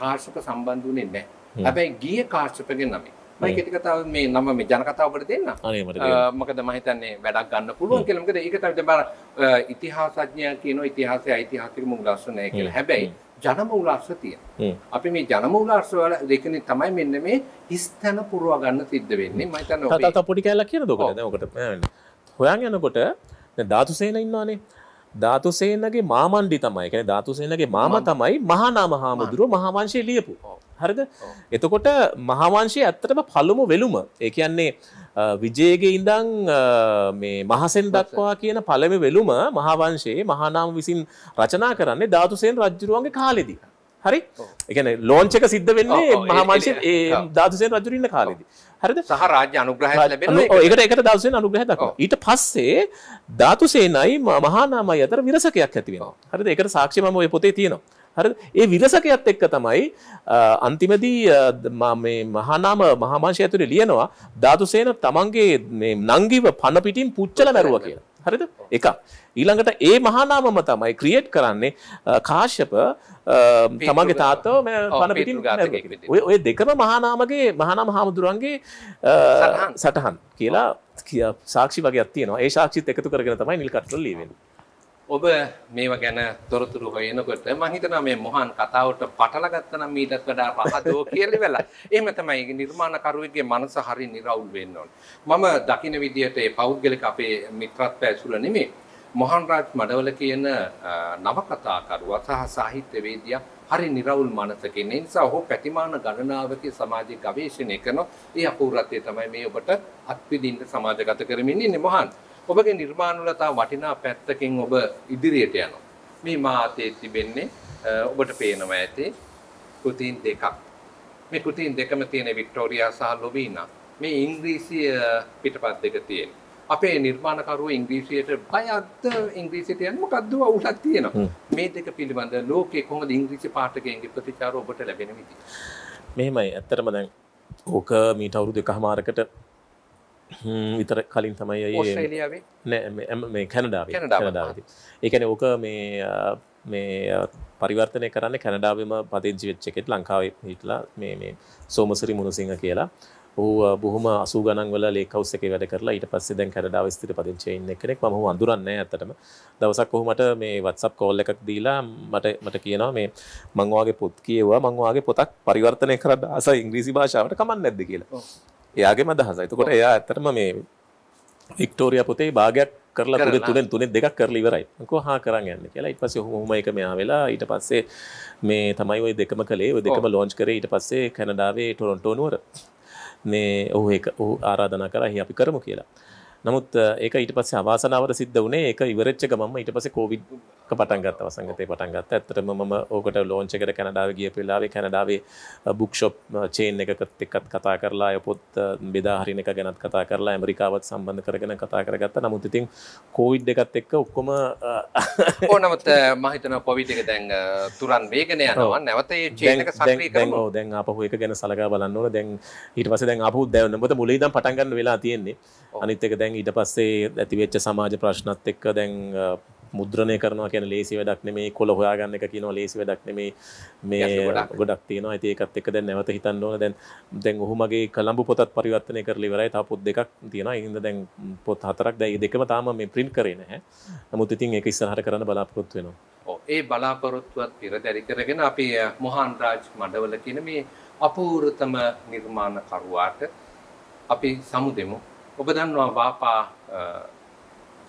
A: කාශ්‍යප සම්බන්ධ වුණේ නැහැ. හැබැයි ගිය කාශ්‍යපගේ නම මම කෙටි කතාව මේ නම මේ ජන කතාව ඔබට දෙන්න. මොකද මම හිතන්නේ වැඩක් ගන්න පුළුවන් කියලා. මොකද ඒක තමයි බල ඉතිහාසඥයා කියනවා ඉතිහාසයේ ඓතිහාසික මුල් ලක්ෂණ නැහැ කියලා. හැබැයි ජනමූල අර්ශ තියෙන. අපි මේ ජනමූල අර්ශ වල දෙකෙන් තමයි මෙන්න මේ හිස්තන පුරව ගන්න සිද්ධ වෙන්නේ. මම හිතන්නේ ඔබ තාත්තා පොඩි කැලක් කියන දොකට දැන් ඔකට. හොයන් යනකොට
B: ධාතුසේන ඉන්නවානේ ධාතුසේනගේ මාමණ්ඩි තමයි කැන ධාතුසේනගේ මාම තමයි මහනාම හාමුදුරුව මහාවංශය ලියපු හරිද එතකොට මහාවංශයේ ඇත්තටම පළමු වෙලුම ඒ කියන්නේ විජයගේ ඉඳං මේ මහසෙන් දක්වා කියන පළමි වෙලුම මහාවංශයේ මහානාම විසින් රචනා කරන්නේ ධාතුසේන රජ්ජුරුවන්ගේ කාලෙදී හරි එකන ලෝංචක සිද්ධ වෙන්නේ මහාමාංශය ධාතුසයෙන් රජුරන්න කාලෙදී හරිද සහ රාජ්‍ය අනුග්‍රහය ලැබෙනවා ඒකට එකට දවසේ අනුග්‍රහය දක්වනවා ඊට පස්සේ ධාතු සේනයි මහානාමයි අතර විරසකයක් ඇති වෙනවා හරිද ඒකට සාක්ෂි මම ওই පොතේ තියෙනවා හරිද ඒ විරසකයත් එක්ක තමයි අන්තිමේදී මේ මහානාම මහාමාංශය ඇතුලේ ලියනවා ධාතුසේන තමන්ගේ මේ නංගිව පණ පිටින් පුච්චලා මැරුවා කියලා හරිද එකක් ඊළඟට ඒ මහානාමම තමයි ක්‍රියේට් කරන්නේ කාශ්‍යප තමගේ තාත්තව පන පිටින් ඔය දෙකම මහානාමගේ මහනාම හාමුදුරුවන්ගේ සටහන් කියලා කිය සාක්ෂි වගේ අත්තියනවා ඒ ශක්ෂිත් එකතු කරගෙන තමයි
A: නිල්කටල ලීවෙන්නේ ඔබ මේවා ගැන තොරතුරු හොයනකොට මං හිතනවා මේ මොහන් කතාවට පටලගත්ත නම් ඊටත් වඩා පහදෝ කියලා වෙලා. එහෙම තමයි නිර්මාණකරුවෙක්ගේ මනස හරිය නිරවුල් වෙන්න ඕනේ. මම දකින විදිහට ඒ පෞද්ගලික අපේ මිත්‍රත්වය ඇසුර නෙමෙයි. මොහන්රාජ් මඩවල කියන නවකතාකරුවා සහ සාහිත්‍යවේදියා හරි නිර්වුල් මනසකින් නිසා ඔහු පැතිමාන ගණනාවක සමාජ ගවේෂණය කරන ඒ අපූර්වත්වය තමයි මේ ඔබට අත්විඳින්න සමාජගත කරමින් ඉන්නේ මොහන්. ඔබගේ නිර්මාණවලතා වටිනා පැත්තකින් ඔබ ඉදිරියට යනවා. මේ මා අතේ තිබෙන්නේ ඔබට පේනවා ඇති කෘතීන් දෙකක්. මේ කෘතීන් දෙකම තියෙන වික්ටෝරියා සහ ලොවීනා මේ ඉංග්‍රීසි පිටපත් දෙක තියෙන. අපේ නිර්මාණකරුවෝ ඉංග්‍රීසියට බයක්ද ඉංග්‍රීසියට යන්නේ මොකද්ද අවුලක් තියෙනවා. මේ දෙක පිළිබඳ ලෝකේ කොහොමද ඉංග්‍රීසි පාඨකයන්ගේ ප්‍රතිචාර ඔබට ලැබෙන විදිහ.
B: මෙහෙමයි ඇත්තටම දැන් ඕක මීට අවුරුදු දෙකමාරකට විතර කලින් තමයි නෑ කැනඩාව කැනඩාව ඒකන ඕක මේ මේ පරිවර්තනය කරන්න කැනඩාවම පදිංචි වෙච්චකෙට ලංකාවේ හිටලා මේ සෝමසරි මුණසිංහ කියලා ඌ බොහම අසු ගනන්වල ලේකවස්සක වැඩ කරලා ඊට පස්සේ දැන් කැඩාව ස්තිර පදිංචයෙන් කෙනෙක් ම අඳුරන්න ඇතටම දවසක් ඔහුමට මේ වත්සප් කෝල්ල එකක් දීලා මට මට කියනවා මේ මංවාගේ පොත් කියවා මංවාගේ පොතක් පරිවර්තනය කරන්න අස ඉංග්‍රීසි භාෂාවට කමන්න නැද්ද කියලා එයාගේම අදහස. එතකොට එයා ඇත්තටම මේ වික්ටෝරියා පොතේ භාගයක් කරලා තුනේ තුනෙන් තුනේ දෙකක් කරලා ඉවරයි. මකෝ හා කරන් යන්න කියලා. ඊට පස්සේ ඔහොම එක මෙයා වෙලා ඊට පස්සේ මේ තමයි ওই දෙකම කළේ. ওই දෙකම ලොන්ච් කරේ ඊට පස්සේ කැනඩාවේ ටොරොන්ටෝ නුවර. මේ ඔහු ඒක ඔහු ආරාධනා කරා අපි කරමු කියලා. නමුත් ඒක ඊට පස්සේ අවාසනාවට සිද්ධ වුණේ ඒක ඉවරෙච්ච ගමම ඊට පස්සේ කොවිඩ් එක පටන් ගත්තා වසංගතේ පටන් ගත්තා. ඇත්තටම මම ඕකට ලොන්ච් එකට කැනඩාවේ ගියපු වෙලාවේ කැනඩාවේ බුක් ෂොප් චේන් එකකත් එක්කත් කතා කරලා අය පොත් බෙදා හරින එක ගැනත් කතා කරලා ඇමරිකාවත් සම්බන්ධ කරගෙන කතා කරගත්තා. නමුත් ඉතින් කොවිඩ් එකත් එක්ක ඔක්කොම
A: ඕනමත් මම හිතනවා කොවිඩ් එක දැන් තුරන් වේගන යනවා. නැවත ඒ චේන් එක සක්‍රිය කරනවා.
B: දැන් ආපහු එක ගැන සලකා බලන්න ඕන. දැන් ඊට පස්සේ දැන් ආපහු දැන් මොකද මුලින් ඉඳන් පටන් ගන්න වෙලා තියෙන්නේ. අනිත් එක දැන් දැන් ඊට පස්සේ ඇතිවෙච්ච සමාජ ප්‍රශ්නත් එක්ක දැන් මුද්‍රණය කරනවා කියන ලේසි වැඩක් නෙමේ කොළ හොයාගන්න එක කියනවා ලේසි වැඩක් නෙමේ මේ ගොඩක් තියෙනවා ඉතින් ඒකත් එක්ක දැන් නැවත හිතන්න ඕන දැන් දැන් ඔහු මගේ කලම්බු පොතත් පරිවර්තනය කරලා ඉවරයි තා පොත් දෙකක් තියෙනවා ඒ හින්දා දැන් පොත් හතරක් දැන් මේ දෙකම තාම මේ print කරේ නැහැ නමුත් ඉතින් ඒක ඉස්සරහට කරන්න බලාපොරොත්තු වෙනවා
A: ඒ බලාපොරොත්තුවත් පෙරදරි කරගෙන අපි මොහන් රාජ් මඩවල කියන මේ අපූර්වතම නිර්මාණකරුවාට අපි සමු දෙමු ඔබ දන්නවා වාපා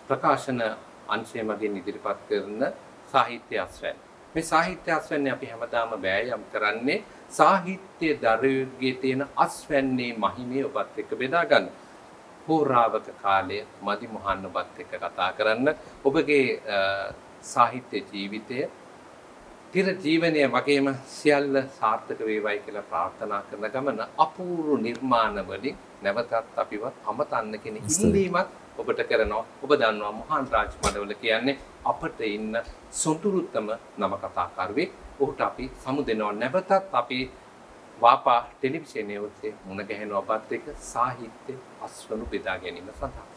A: ප්‍රකාශන අංශය මගින් ඉදිරිපත් කරන සාහිත්‍ය අස්වැන්න. මේ සාහිත්‍ය අස්වැන්නේ අපි හැමදාම බෑයම් කරන්නේ සාහිත්‍ය දරුවෙගේ තියෙන අස්වැන්නේ මහිමේ ඔබත් එක්ක බෙදා ගන්න. හෝරාවක කාලය මදි මොහන් ඔබත් එක්ක කතා කරන්න. ඔබගේ සාහිත්‍ය ජීවිතය තිර ජීවනය වගේම සියල්ල සාර්ථක වේවයි කියලා ප්‍රාර්ථනා කරන ගමන අපූරු නිර්මාණවලින් නැවතත් අපිව අමතන්න කෙන ඉල්ලීමක් ඔබට කරනවා ඔබ දන්නවා මහාන් රාජ් මඩවල කියන්නේ අපට ඉන්න සොඳුරුත්තම නම කතාකරුවේ ඔහුට අපි සමු දෙනවා නැවතත් අපි වාපා ටෙලිවිෂනය ඔස්සේ මුණ ගැහෙන ඔබත් එක්ක සාහිත්‍ය අස්වනු බෙදා ගැනීම සඳහා